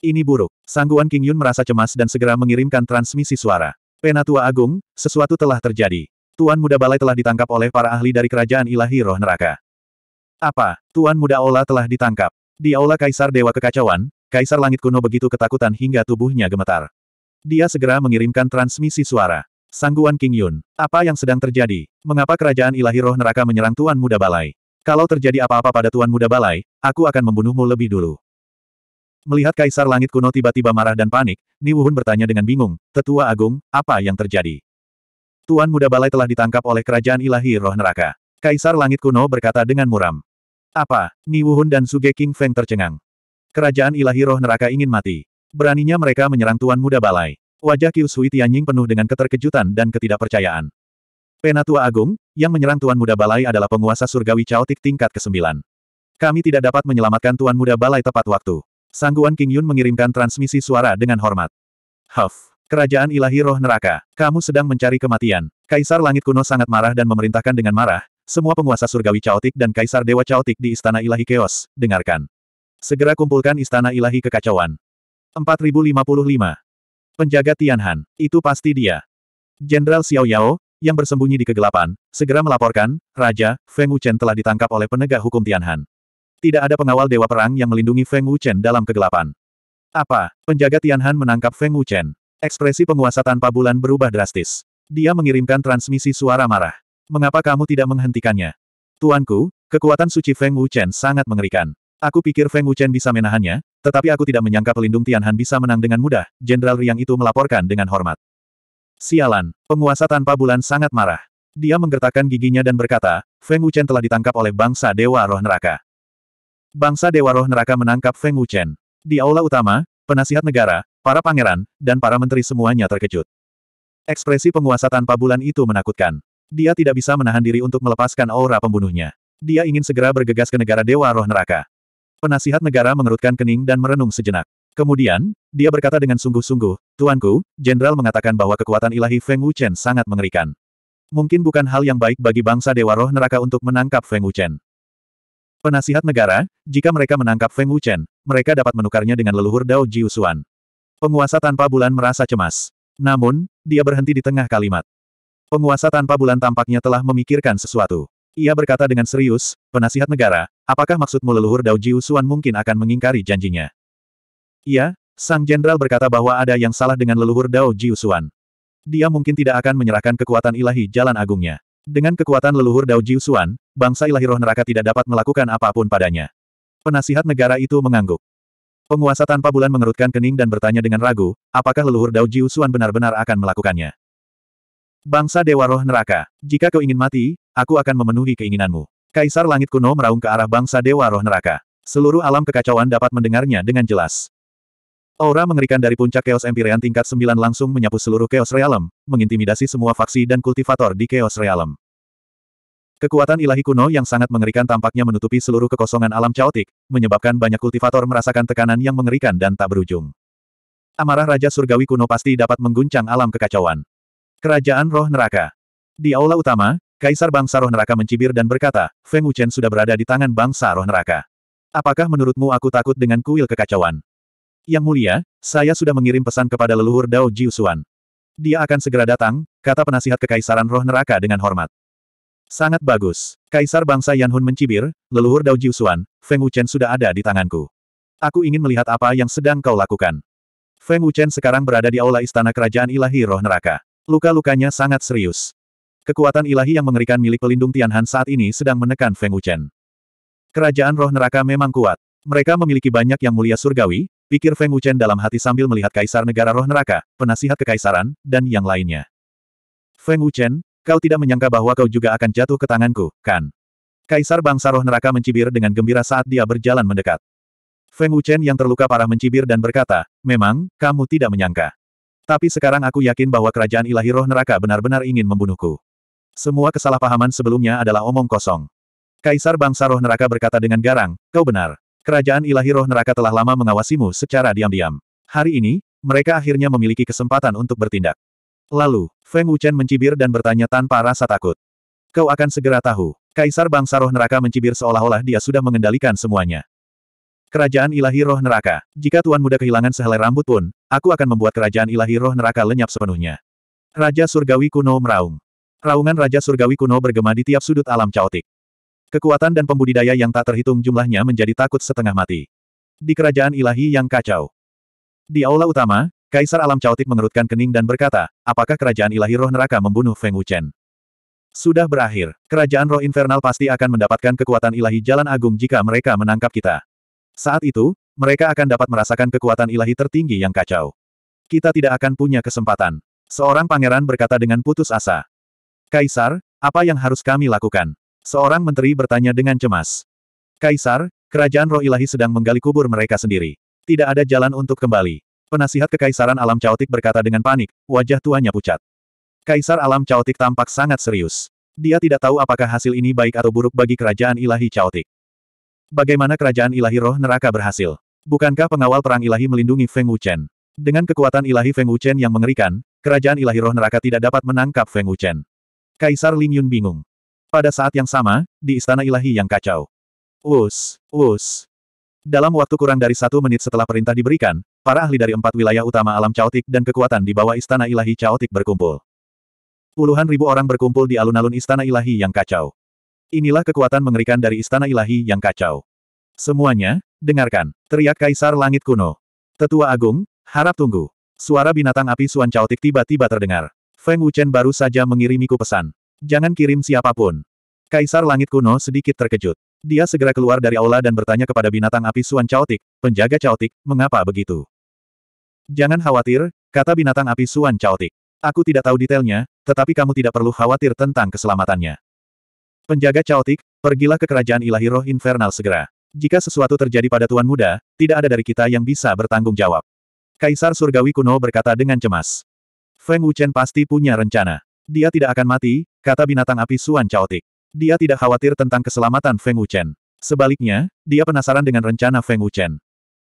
Ini buruk. Sangguan King Yun merasa cemas dan segera mengirimkan transmisi suara. Penatua Agung, sesuatu telah terjadi. Tuan Muda Balai telah ditangkap oleh para ahli dari Kerajaan Ilahi Roh Neraka. Apa? Tuan Muda Ola telah ditangkap. Di Aula Kaisar Dewa Kekacauan, Kaisar Langit Kuno begitu ketakutan hingga tubuhnya gemetar. Dia segera mengirimkan transmisi suara. Sangguan King Yun, apa yang sedang terjadi? Mengapa Kerajaan Ilahi Roh Neraka menyerang Tuan Muda Balai? Kalau terjadi apa-apa pada Tuan Muda Balai, aku akan membunuhmu lebih dulu. Melihat Kaisar Langit Kuno tiba-tiba marah dan panik, Niwuhun bertanya dengan bingung, Tetua Agung, apa yang terjadi? Tuan Muda Balai telah ditangkap oleh Kerajaan Ilahi Roh Neraka. Kaisar Langit Kuno berkata dengan muram. Apa? Ni Wuhun dan Suge King Feng tercengang. Kerajaan Ilahi Roh Neraka ingin mati. Beraninya mereka menyerang Tuan Muda Balai. Wajah Qiu Sui Tianying penuh dengan keterkejutan dan ketidakpercayaan. Penatua Agung, yang menyerang Tuan Muda Balai adalah penguasa surgawi caotik tingkat ke-9. Kami tidak dapat menyelamatkan Tuan Muda Balai tepat waktu. Sangguan King Yun mengirimkan transmisi suara dengan hormat. Huff. Kerajaan ilahi roh neraka, kamu sedang mencari kematian. Kaisar Langit Kuno sangat marah dan memerintahkan dengan marah, semua penguasa surgawi caotik dan kaisar dewa caotik di istana ilahi keos, dengarkan. Segera kumpulkan istana ilahi kekacauan. 4055. Penjaga Tianhan, itu pasti dia. Jenderal Xiao Yao, yang bersembunyi di kegelapan, segera melaporkan, Raja, Feng Wuchen telah ditangkap oleh penegak hukum Tianhan. Tidak ada pengawal Dewa Perang yang melindungi Feng Wuchen dalam kegelapan. Apa? Penjaga Tianhan menangkap Feng Wuchen. Ekspresi penguasa tanpa bulan berubah drastis. Dia mengirimkan transmisi suara marah. Mengapa kamu tidak menghentikannya? Tuanku, kekuatan suci Feng Wuchen sangat mengerikan. Aku pikir Feng Wuchen bisa menahannya, tetapi aku tidak menyangka pelindung Tianhan bisa menang dengan mudah, Jenderal Riang itu melaporkan dengan hormat. Sialan, penguasa tanpa bulan sangat marah. Dia menggertakkan giginya dan berkata, Feng Wuchen telah ditangkap oleh bangsa Dewa Roh Neraka. Bangsa Dewa Roh Neraka menangkap Feng Wuchen. Di aula utama, penasihat negara, Para pangeran, dan para menteri semuanya terkejut. Ekspresi penguasa tanpa bulan itu menakutkan. Dia tidak bisa menahan diri untuk melepaskan aura pembunuhnya. Dia ingin segera bergegas ke negara Dewa Roh Neraka. Penasihat negara mengerutkan kening dan merenung sejenak. Kemudian, dia berkata dengan sungguh-sungguh, Tuanku, Jenderal mengatakan bahwa kekuatan ilahi Feng Wuchen sangat mengerikan. Mungkin bukan hal yang baik bagi bangsa Dewa Roh Neraka untuk menangkap Feng Wuchen. Penasihat negara, jika mereka menangkap Feng Wuchen, mereka dapat menukarnya dengan leluhur Dao Jiusuan. Penguasa tanpa bulan merasa cemas. Namun, dia berhenti di tengah kalimat. Penguasa tanpa bulan tampaknya telah memikirkan sesuatu. Ia berkata dengan serius, penasihat negara, apakah maksudmu leluhur Dao Jiu Suan mungkin akan mengingkari janjinya? Ia, sang jenderal berkata bahwa ada yang salah dengan leluhur Dao Jiu Suan. Dia mungkin tidak akan menyerahkan kekuatan ilahi jalan agungnya. Dengan kekuatan leluhur Dao Jiu Suan, bangsa ilahi roh neraka tidak dapat melakukan apapun padanya. Penasihat negara itu mengangguk. Penguasa tanpa bulan mengerutkan kening dan bertanya dengan ragu, apakah leluhur Dao Jiu benar-benar akan melakukannya. Bangsa Dewa Roh Neraka, jika kau ingin mati, aku akan memenuhi keinginanmu. Kaisar Langit Kuno meraung ke arah bangsa Dewa Roh Neraka. Seluruh alam kekacauan dapat mendengarnya dengan jelas. Aura mengerikan dari puncak Chaos Empyrean tingkat 9 langsung menyapu seluruh Chaos Realm, mengintimidasi semua faksi dan kultivator di Chaos Realm. Kekuatan ilahi kuno yang sangat mengerikan tampaknya menutupi seluruh kekosongan alam caotik, menyebabkan banyak kultivator merasakan tekanan yang mengerikan dan tak berujung. Amarah Raja Surgawi kuno pasti dapat mengguncang alam kekacauan. Kerajaan Roh Neraka Di aula utama, Kaisar Bangsa Roh Neraka mencibir dan berkata, Feng Wuchen sudah berada di tangan Bangsa Roh Neraka. Apakah menurutmu aku takut dengan kuil kekacauan? Yang mulia, saya sudah mengirim pesan kepada leluhur Dao Jiusuan. Dia akan segera datang, kata penasihat kekaisaran roh neraka dengan hormat. Sangat bagus. Kaisar bangsa Yanhun mencibir, leluhur Dao Jiusuan, Feng Wuchen sudah ada di tanganku. Aku ingin melihat apa yang sedang kau lakukan. Feng Wuchen sekarang berada di aula istana kerajaan ilahi roh neraka. Luka-lukanya sangat serius. Kekuatan ilahi yang mengerikan milik pelindung Tianhan saat ini sedang menekan Feng Wuchen. Kerajaan roh neraka memang kuat. Mereka memiliki banyak yang mulia surgawi, pikir Feng Wuchen dalam hati sambil melihat kaisar negara roh neraka, penasihat kekaisaran, dan yang lainnya. Feng Wuchen, Kau tidak menyangka bahwa kau juga akan jatuh ke tanganku, kan? Kaisar bangsa roh neraka mencibir dengan gembira saat dia berjalan mendekat. Feng Wuchen yang terluka parah mencibir dan berkata, memang, kamu tidak menyangka. Tapi sekarang aku yakin bahwa kerajaan ilahi roh neraka benar-benar ingin membunuhku. Semua kesalahpahaman sebelumnya adalah omong kosong. Kaisar bangsa roh neraka berkata dengan garang, kau benar. Kerajaan ilahi roh neraka telah lama mengawasimu secara diam-diam. Hari ini, mereka akhirnya memiliki kesempatan untuk bertindak. Lalu, Feng Wuchen mencibir dan bertanya tanpa rasa takut. Kau akan segera tahu. Kaisar bangsa roh neraka mencibir seolah-olah dia sudah mengendalikan semuanya. Kerajaan ilahi roh neraka. Jika Tuan Muda kehilangan sehelai rambut pun, aku akan membuat kerajaan ilahi roh neraka lenyap sepenuhnya. Raja Surgawi kuno meraung. Raungan Raja Surgawi kuno bergema di tiap sudut alam caotik. Kekuatan dan pembudidaya yang tak terhitung jumlahnya menjadi takut setengah mati. Di kerajaan ilahi yang kacau. Di aula utama, Kaisar Alam Chaotik mengerutkan kening dan berkata, apakah kerajaan ilahi roh neraka membunuh Feng Wuchen? Sudah berakhir, kerajaan roh infernal pasti akan mendapatkan kekuatan ilahi jalan agung jika mereka menangkap kita. Saat itu, mereka akan dapat merasakan kekuatan ilahi tertinggi yang kacau. Kita tidak akan punya kesempatan. Seorang pangeran berkata dengan putus asa. Kaisar, apa yang harus kami lakukan? Seorang menteri bertanya dengan cemas. Kaisar, kerajaan roh ilahi sedang menggali kubur mereka sendiri. Tidak ada jalan untuk kembali. Penasihat Kekaisaran Alam Chaotic berkata dengan panik, wajah tuanya pucat. Kaisar Alam Chaotic tampak sangat serius. Dia tidak tahu apakah hasil ini baik atau buruk bagi kerajaan ilahi Chaotic. Bagaimana kerajaan ilahi roh neraka berhasil? Bukankah pengawal perang ilahi melindungi Feng Wuchen? Dengan kekuatan ilahi Feng Wuchen yang mengerikan, kerajaan ilahi roh neraka tidak dapat menangkap Feng Wuchen. Kaisar Ling Yun bingung. Pada saat yang sama, di istana ilahi yang kacau. Us, us. Dalam waktu kurang dari satu menit setelah perintah diberikan, Para ahli dari empat wilayah utama alam caotik dan kekuatan di bawah istana ilahi caotik berkumpul. Puluhan ribu orang berkumpul di alun-alun istana ilahi yang kacau. Inilah kekuatan mengerikan dari istana ilahi yang kacau. Semuanya, dengarkan, teriak Kaisar Langit Kuno. Tetua Agung, harap tunggu. Suara binatang api Suan Caotik tiba-tiba terdengar. Feng Wuchen baru saja mengirimiku pesan. Jangan kirim siapapun. Kaisar Langit Kuno sedikit terkejut. Dia segera keluar dari aula dan bertanya kepada binatang api Suan Chaotik, penjaga Chaotik, mengapa begitu? Jangan khawatir, kata binatang api Suan Chaotik. Aku tidak tahu detailnya, tetapi kamu tidak perlu khawatir tentang keselamatannya. Penjaga Chaotik, pergilah ke kerajaan ilahi roh infernal segera. Jika sesuatu terjadi pada Tuan Muda, tidak ada dari kita yang bisa bertanggung jawab. Kaisar Surgawi kuno berkata dengan cemas. Feng Wuchen pasti punya rencana. Dia tidak akan mati, kata binatang api Suan Chaotik. Dia tidak khawatir tentang keselamatan Feng Wuchen. Sebaliknya, dia penasaran dengan rencana Feng Wuchen.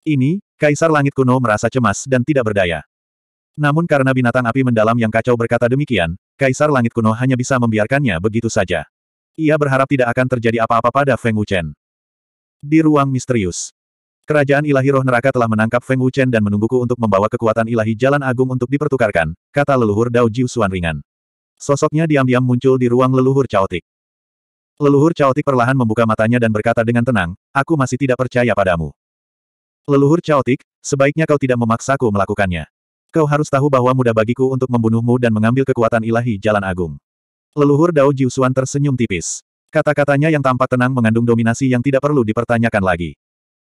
Ini, Kaisar Langit Kuno merasa cemas dan tidak berdaya. Namun karena binatang api mendalam yang kacau berkata demikian, Kaisar Langit Kuno hanya bisa membiarkannya begitu saja. Ia berharap tidak akan terjadi apa-apa pada Feng Wuchen. Di ruang misterius, Kerajaan ilahi roh neraka telah menangkap Feng Wuchen dan menungguku untuk membawa kekuatan ilahi jalan agung untuk dipertukarkan, kata leluhur Dao Jiu Suan ringan. Sosoknya diam-diam muncul di ruang leluhur caotik. Leluhur caotik perlahan membuka matanya dan berkata dengan tenang, aku masih tidak percaya padamu. Leluhur caotik, sebaiknya kau tidak memaksaku melakukannya. Kau harus tahu bahwa mudah bagiku untuk membunuhmu dan mengambil kekuatan ilahi jalan agung. Leluhur Dao Jiusuan tersenyum tipis. Kata-katanya yang tampak tenang mengandung dominasi yang tidak perlu dipertanyakan lagi.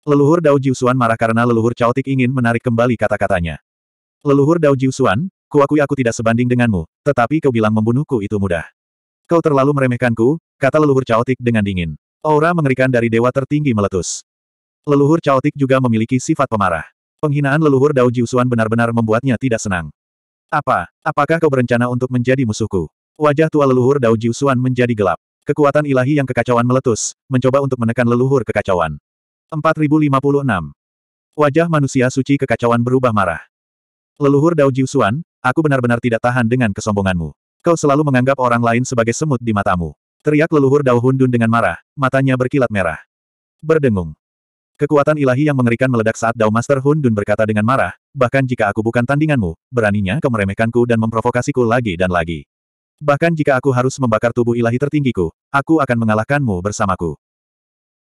Leluhur Dao Jiusuan marah karena leluhur caotik ingin menarik kembali kata-katanya. Leluhur Dao Jiusuan, kuakui aku tidak sebanding denganmu, tetapi kau bilang membunuhku itu mudah. Kau terlalu meremehkanku, kata leluhur caotik dengan dingin. Aura mengerikan dari dewa tertinggi meletus. Leluhur caotik juga memiliki sifat pemarah. Penghinaan leluhur Dao Jiusuan benar-benar membuatnya tidak senang. Apa? Apakah kau berencana untuk menjadi musuhku? Wajah tua leluhur Dao Jiusuan menjadi gelap. Kekuatan ilahi yang kekacauan meletus, mencoba untuk menekan leluhur kekacauan. 4056. Wajah manusia suci kekacauan berubah marah. Leluhur Dao Jiusuan, aku benar-benar tidak tahan dengan kesombonganmu. Kau selalu menganggap orang lain sebagai semut di matamu. Teriak leluhur Dao Hundun dengan marah, matanya berkilat merah. Berdengung. Kekuatan ilahi yang mengerikan meledak saat Dao Master Hundun berkata dengan marah, bahkan jika aku bukan tandinganmu, beraninya kau meremehkanku dan memprovokasiku lagi dan lagi. Bahkan jika aku harus membakar tubuh ilahi tertinggiku, aku akan mengalahkanmu bersamaku.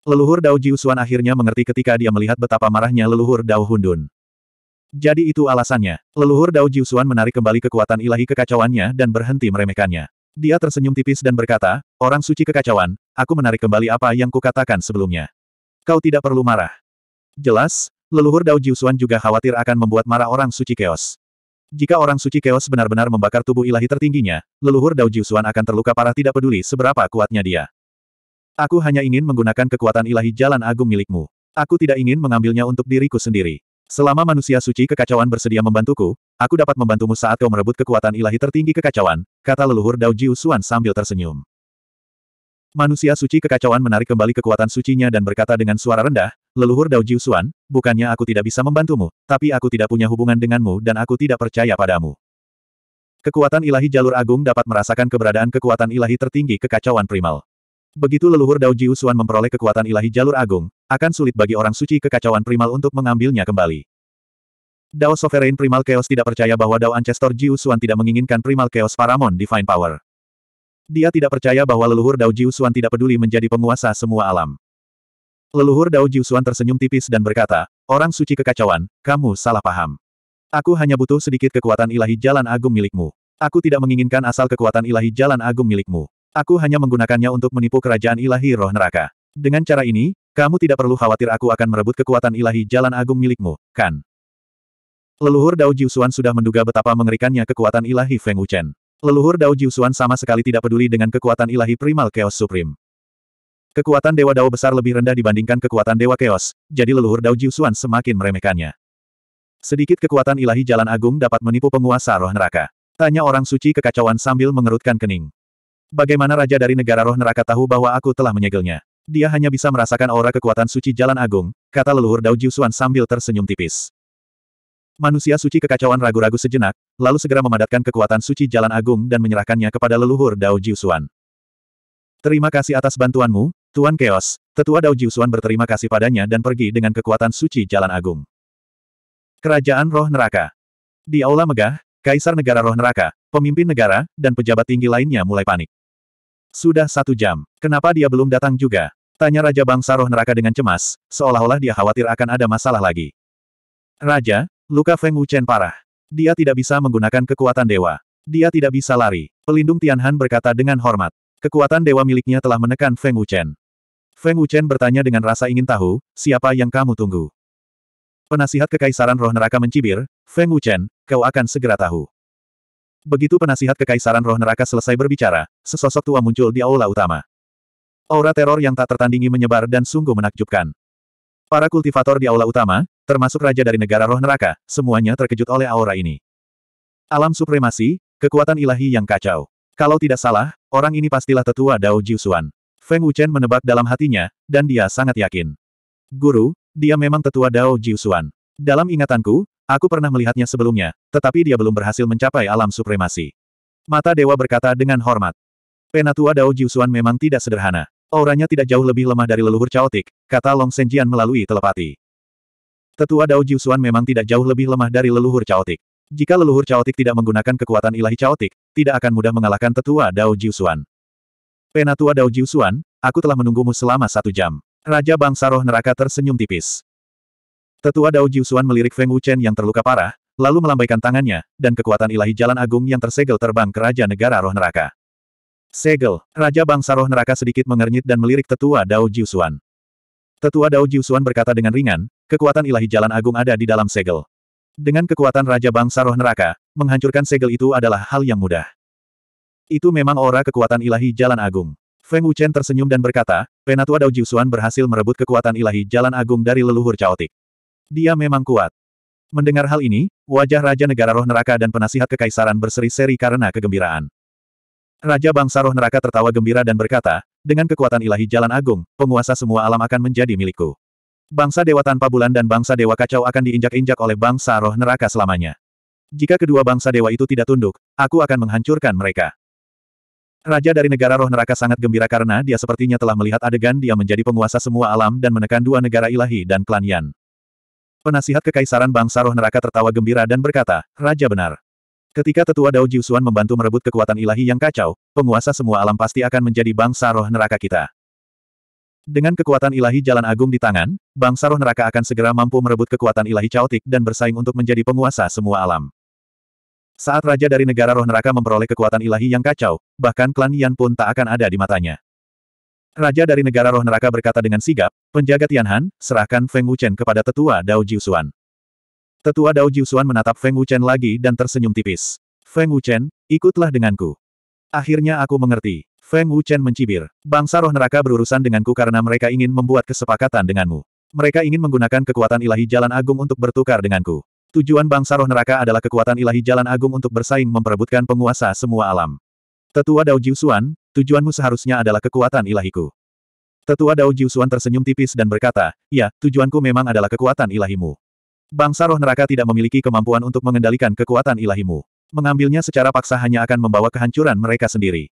Leluhur Dao Jiusuan akhirnya mengerti ketika dia melihat betapa marahnya leluhur Dao Hundun. Jadi itu alasannya. Leluhur Dao Jiusuan menarik kembali kekuatan ilahi kekacauannya dan berhenti meremehkannya. Dia tersenyum tipis dan berkata, Orang suci kekacauan, aku menarik kembali apa yang kukatakan sebelumnya. Kau tidak perlu marah. Jelas, leluhur Dao Jiusuan juga khawatir akan membuat marah orang suci keos. Jika orang suci keos benar-benar membakar tubuh ilahi tertingginya, leluhur Dao Jiusuan akan terluka parah tidak peduli seberapa kuatnya dia. Aku hanya ingin menggunakan kekuatan ilahi jalan agung milikmu. Aku tidak ingin mengambilnya untuk diriku sendiri. Selama manusia suci kekacauan bersedia membantuku, aku dapat membantumu saat kau merebut kekuatan ilahi tertinggi kekacauan, kata leluhur Dao Jiu Xuan sambil tersenyum. Manusia suci kekacauan menarik kembali kekuatan sucinya dan berkata dengan suara rendah, leluhur Dao Jiu Xuan, bukannya aku tidak bisa membantumu, tapi aku tidak punya hubungan denganmu dan aku tidak percaya padamu. Kekuatan ilahi jalur agung dapat merasakan keberadaan kekuatan ilahi tertinggi kekacauan primal. Begitu leluhur Dao Jiu Xuan memperoleh kekuatan ilahi jalur agung, akan sulit bagi orang suci kekacauan primal untuk mengambilnya kembali. Dao Sovereign Primal Chaos tidak percaya bahwa Dao Ancestor Jiu Xuan tidak menginginkan Primal Chaos Paramon Divine Power. Dia tidak percaya bahwa leluhur Dao Jiu Xuan tidak peduli menjadi penguasa semua alam. Leluhur Dao Jiu Xuan tersenyum tipis dan berkata, Orang suci kekacauan, kamu salah paham. Aku hanya butuh sedikit kekuatan ilahi jalan agung milikmu. Aku tidak menginginkan asal kekuatan ilahi jalan agung milikmu. Aku hanya menggunakannya untuk menipu kerajaan ilahi roh neraka. Dengan cara ini, kamu tidak perlu khawatir aku akan merebut kekuatan ilahi jalan agung milikmu, kan? Leluhur Dao Jiusuan sudah menduga betapa mengerikannya kekuatan ilahi Feng Wuchen. Leluhur Dao Jiusuan sama sekali tidak peduli dengan kekuatan ilahi primal Chaos Supreme. Kekuatan Dewa Dao besar lebih rendah dibandingkan kekuatan Dewa Chaos, jadi leluhur Dao Jiusuan semakin meremehkannya. Sedikit kekuatan ilahi jalan agung dapat menipu penguasa roh neraka. Tanya orang suci kekacauan sambil mengerutkan kening. Bagaimana raja dari negara roh neraka tahu bahwa aku telah menyegelnya? Dia hanya bisa merasakan aura kekuatan suci jalan agung, kata leluhur Dao Jiusuan sambil tersenyum tipis. Manusia suci kekacauan ragu-ragu sejenak, lalu segera memadatkan kekuatan suci jalan agung dan menyerahkannya kepada leluhur Dao Jiusuan. Terima kasih atas bantuanmu, Tuan Keos, Tetua Dao Jiusuan berterima kasih padanya dan pergi dengan kekuatan suci jalan agung. Kerajaan Roh Neraka Di Aula Megah, Kaisar Negara Roh Neraka, pemimpin negara, dan pejabat tinggi lainnya mulai panik. Sudah satu jam. Kenapa dia belum datang juga? Tanya Raja Bangsa Roh Neraka dengan cemas, seolah-olah dia khawatir akan ada masalah lagi. Raja, luka Feng Wuchen parah. Dia tidak bisa menggunakan kekuatan dewa. Dia tidak bisa lari. Pelindung Tianhan berkata dengan hormat. Kekuatan dewa miliknya telah menekan Feng Wuchen. Feng Wuchen bertanya dengan rasa ingin tahu, siapa yang kamu tunggu? Penasihat Kekaisaran Roh Neraka mencibir, Feng Wuchen, kau akan segera tahu. Begitu penasihat kekaisaran roh neraka selesai berbicara, sesosok tua muncul di aula utama. Aura teror yang tak tertandingi menyebar dan sungguh menakjubkan. Para kultivator di aula utama, termasuk raja dari negara roh neraka, semuanya terkejut oleh aura ini. Alam supremasi, kekuatan ilahi yang kacau. Kalau tidak salah, orang ini pastilah tetua Dao Jiusuan. Feng Wuchen menebak dalam hatinya, dan dia sangat yakin. Guru, dia memang tetua Dao Jiusuan. Dalam ingatanku, Aku pernah melihatnya sebelumnya, tetapi dia belum berhasil mencapai alam supremasi. Mata dewa berkata dengan hormat. Penatua Dao Jiusuan memang tidak sederhana. Auranya tidak jauh lebih lemah dari leluhur caotik, kata Long Senjian melalui telepati. Tetua Dao Jiusuan memang tidak jauh lebih lemah dari leluhur caotik. Jika leluhur caotik tidak menggunakan kekuatan ilahi caotik, tidak akan mudah mengalahkan tetua Dao Jiusuan. Penatua Dao Jiusuan, aku telah menunggumu selama satu jam. Raja Bangsa Roh Neraka tersenyum tipis. Tetua Dao Jiusuan melirik Feng Wuchen yang terluka parah, lalu melambaikan tangannya, dan kekuatan ilahi jalan agung yang tersegel terbang ke Raja Negara Roh Neraka. Segel, Raja Bangsa Roh Neraka sedikit mengernyit dan melirik Tetua Dao Jiusuan. Tetua Dao Jiusuan berkata dengan ringan, kekuatan ilahi jalan agung ada di dalam segel. Dengan kekuatan Raja Bangsa Roh Neraka, menghancurkan segel itu adalah hal yang mudah. Itu memang aura kekuatan ilahi jalan agung. Feng Wuchen tersenyum dan berkata, Penatua Dao Jiusuan berhasil merebut kekuatan ilahi jalan agung dari leluhur caotik. Dia memang kuat. Mendengar hal ini, wajah Raja Negara Roh Neraka dan penasihat kekaisaran berseri-seri karena kegembiraan. Raja Bangsa Roh Neraka tertawa gembira dan berkata, dengan kekuatan ilahi jalan agung, penguasa semua alam akan menjadi milikku. Bangsa Dewa Tanpa Bulan dan Bangsa Dewa Kacau akan diinjak-injak oleh Bangsa Roh Neraka selamanya. Jika kedua bangsa dewa itu tidak tunduk, aku akan menghancurkan mereka. Raja dari negara roh neraka sangat gembira karena dia sepertinya telah melihat adegan dia menjadi penguasa semua alam dan menekan dua negara ilahi dan klan Yan. Penasihat Kekaisaran Bangsa Roh Neraka tertawa gembira dan berkata, Raja benar. Ketika tetua Dao Jiusuan membantu merebut kekuatan ilahi yang kacau, penguasa semua alam pasti akan menjadi bangsa roh neraka kita. Dengan kekuatan ilahi jalan agung di tangan, bangsa roh neraka akan segera mampu merebut kekuatan ilahi caotik dan bersaing untuk menjadi penguasa semua alam. Saat raja dari negara roh neraka memperoleh kekuatan ilahi yang kacau, bahkan klan Yan pun tak akan ada di matanya. Raja dari negara roh neraka berkata dengan sigap, penjaga Tianhan, serahkan Feng Wuchen kepada tetua Dao Jiusuan. Tetua Dao Jiusuan menatap Feng Wuchen lagi dan tersenyum tipis. Feng Wuchen, ikutlah denganku. Akhirnya aku mengerti. Feng Wuchen mencibir. Bangsa roh neraka berurusan denganku karena mereka ingin membuat kesepakatan denganmu. Mereka ingin menggunakan kekuatan ilahi jalan agung untuk bertukar denganku. Tujuan bangsa roh neraka adalah kekuatan ilahi jalan agung untuk bersaing memperebutkan penguasa semua alam. Tetua Dao Jiusuan, tujuanmu seharusnya adalah kekuatan ilahiku. Tetua Dao Jiusuan tersenyum tipis dan berkata, ya, tujuanku memang adalah kekuatan ilahimu. Bangsa roh neraka tidak memiliki kemampuan untuk mengendalikan kekuatan ilahimu. Mengambilnya secara paksa hanya akan membawa kehancuran mereka sendiri.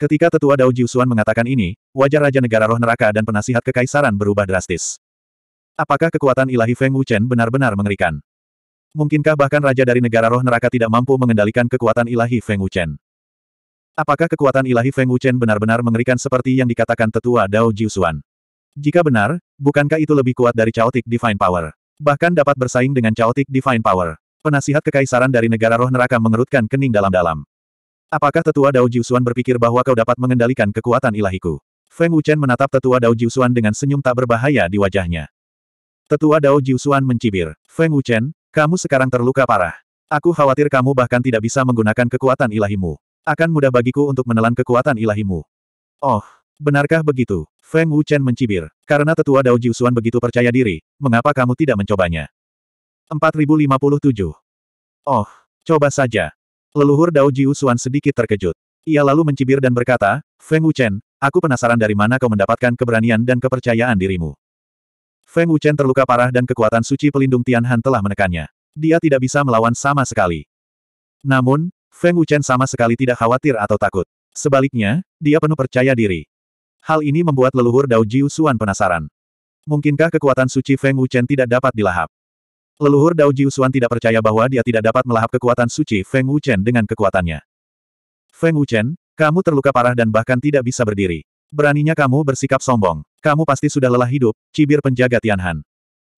Ketika tetua Dao Jiusuan mengatakan ini, wajah Raja Negara Roh Neraka dan penasihat kekaisaran berubah drastis. Apakah kekuatan ilahi Feng Wuchen benar-benar mengerikan? Mungkinkah bahkan Raja dari Negara Roh Neraka tidak mampu mengendalikan kekuatan ilahi Feng Wuchen? Apakah kekuatan ilahi Feng Wuchen benar-benar mengerikan seperti yang dikatakan tetua Dao Jiusuan? Jika benar, bukankah itu lebih kuat dari Chaotic Divine Power? Bahkan dapat bersaing dengan Chaotic Divine Power. Penasihat kekaisaran dari negara roh neraka mengerutkan kening dalam-dalam. Apakah tetua Dao Jiusuan berpikir bahwa kau dapat mengendalikan kekuatan ilahiku? Feng Wuchen menatap tetua Dao Jiusuan dengan senyum tak berbahaya di wajahnya. Tetua Dao Jiusuan mencibir, Feng Wuchen, kamu sekarang terluka parah. Aku khawatir kamu bahkan tidak bisa menggunakan kekuatan ilahimu. Akan mudah bagiku untuk menelan kekuatan ilahimu. Oh, benarkah begitu? Feng Wuchen mencibir. Karena tetua Dao Jiusuan begitu percaya diri, mengapa kamu tidak mencobanya? 4057. Oh, coba saja. Leluhur Dao Jiusuan sedikit terkejut. Ia lalu mencibir dan berkata, Feng Wuchen, aku penasaran dari mana kau mendapatkan keberanian dan kepercayaan dirimu. Feng Wuchen terluka parah dan kekuatan suci pelindung Tianhan telah menekannya. Dia tidak bisa melawan sama sekali. Namun, Feng Wuchen sama sekali tidak khawatir atau takut. Sebaliknya, dia penuh percaya diri. Hal ini membuat leluhur Dao Jiu Xuan penasaran. Mungkinkah kekuatan suci Feng Wuchen tidak dapat dilahap? Leluhur Dao Jiu Xuan tidak percaya bahwa dia tidak dapat melahap kekuatan suci Feng Wuchen dengan kekuatannya. Feng Wuchen, kamu terluka parah dan bahkan tidak bisa berdiri. Beraninya kamu bersikap sombong. Kamu pasti sudah lelah hidup, cibir penjaga Tianhan.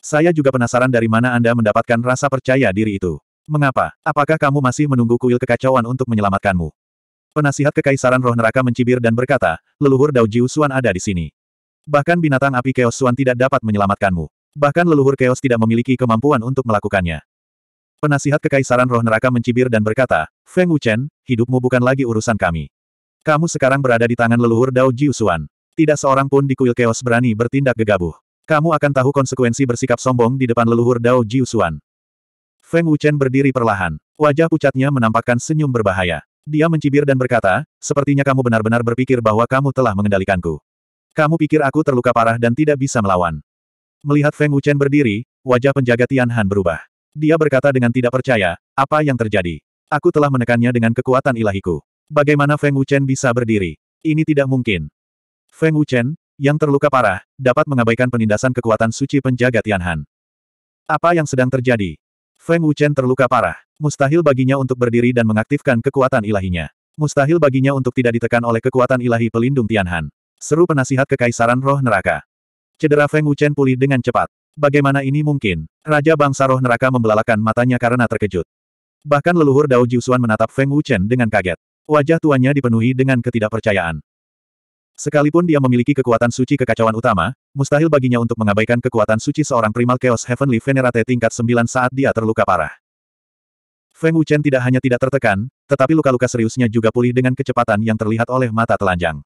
Saya juga penasaran dari mana Anda mendapatkan rasa percaya diri itu. Mengapa? Apakah kamu masih menunggu kuil kekacauan untuk menyelamatkanmu? Penasihat Kekaisaran Roh Neraka mencibir dan berkata, leluhur Dao Jiu Xuan ada di sini. Bahkan binatang api Chaos Xuan tidak dapat menyelamatkanmu. Bahkan leluhur Chaos tidak memiliki kemampuan untuk melakukannya. Penasihat Kekaisaran Roh Neraka mencibir dan berkata, Feng Wuchen, hidupmu bukan lagi urusan kami. Kamu sekarang berada di tangan leluhur Dao Jiu Xuan. Tidak seorang pun di kuil Chaos berani bertindak gegabah. Kamu akan tahu konsekuensi bersikap sombong di depan leluhur Dao Jiu Xuan. Feng Wuchen berdiri perlahan. Wajah pucatnya menampakkan senyum berbahaya. Dia mencibir dan berkata, sepertinya kamu benar-benar berpikir bahwa kamu telah mengendalikanku. Kamu pikir aku terluka parah dan tidak bisa melawan. Melihat Feng Wuchen berdiri, wajah penjaga Tianhan berubah. Dia berkata dengan tidak percaya, apa yang terjadi? Aku telah menekannya dengan kekuatan ilahiku. Bagaimana Feng Wuchen bisa berdiri? Ini tidak mungkin. Feng Wuchen, yang terluka parah, dapat mengabaikan penindasan kekuatan suci penjaga Tianhan. Apa yang sedang terjadi? Feng Wuchen terluka parah. Mustahil baginya untuk berdiri dan mengaktifkan kekuatan ilahinya. Mustahil baginya untuk tidak ditekan oleh kekuatan ilahi pelindung Tianhan. Seru penasihat kekaisaran roh neraka. Cedera Feng Wuchen pulih dengan cepat. Bagaimana ini mungkin? Raja bangsa roh neraka membelalakan matanya karena terkejut. Bahkan leluhur Dao Jiusuan menatap Feng Wuchen dengan kaget. Wajah tuannya dipenuhi dengan ketidakpercayaan. Sekalipun dia memiliki kekuatan suci kekacauan utama, mustahil baginya untuk mengabaikan kekuatan suci seorang primal Chaos Heavenly Venerate tingkat 9 saat dia terluka parah. Feng Wuchen tidak hanya tidak tertekan, tetapi luka-luka seriusnya juga pulih dengan kecepatan yang terlihat oleh mata telanjang.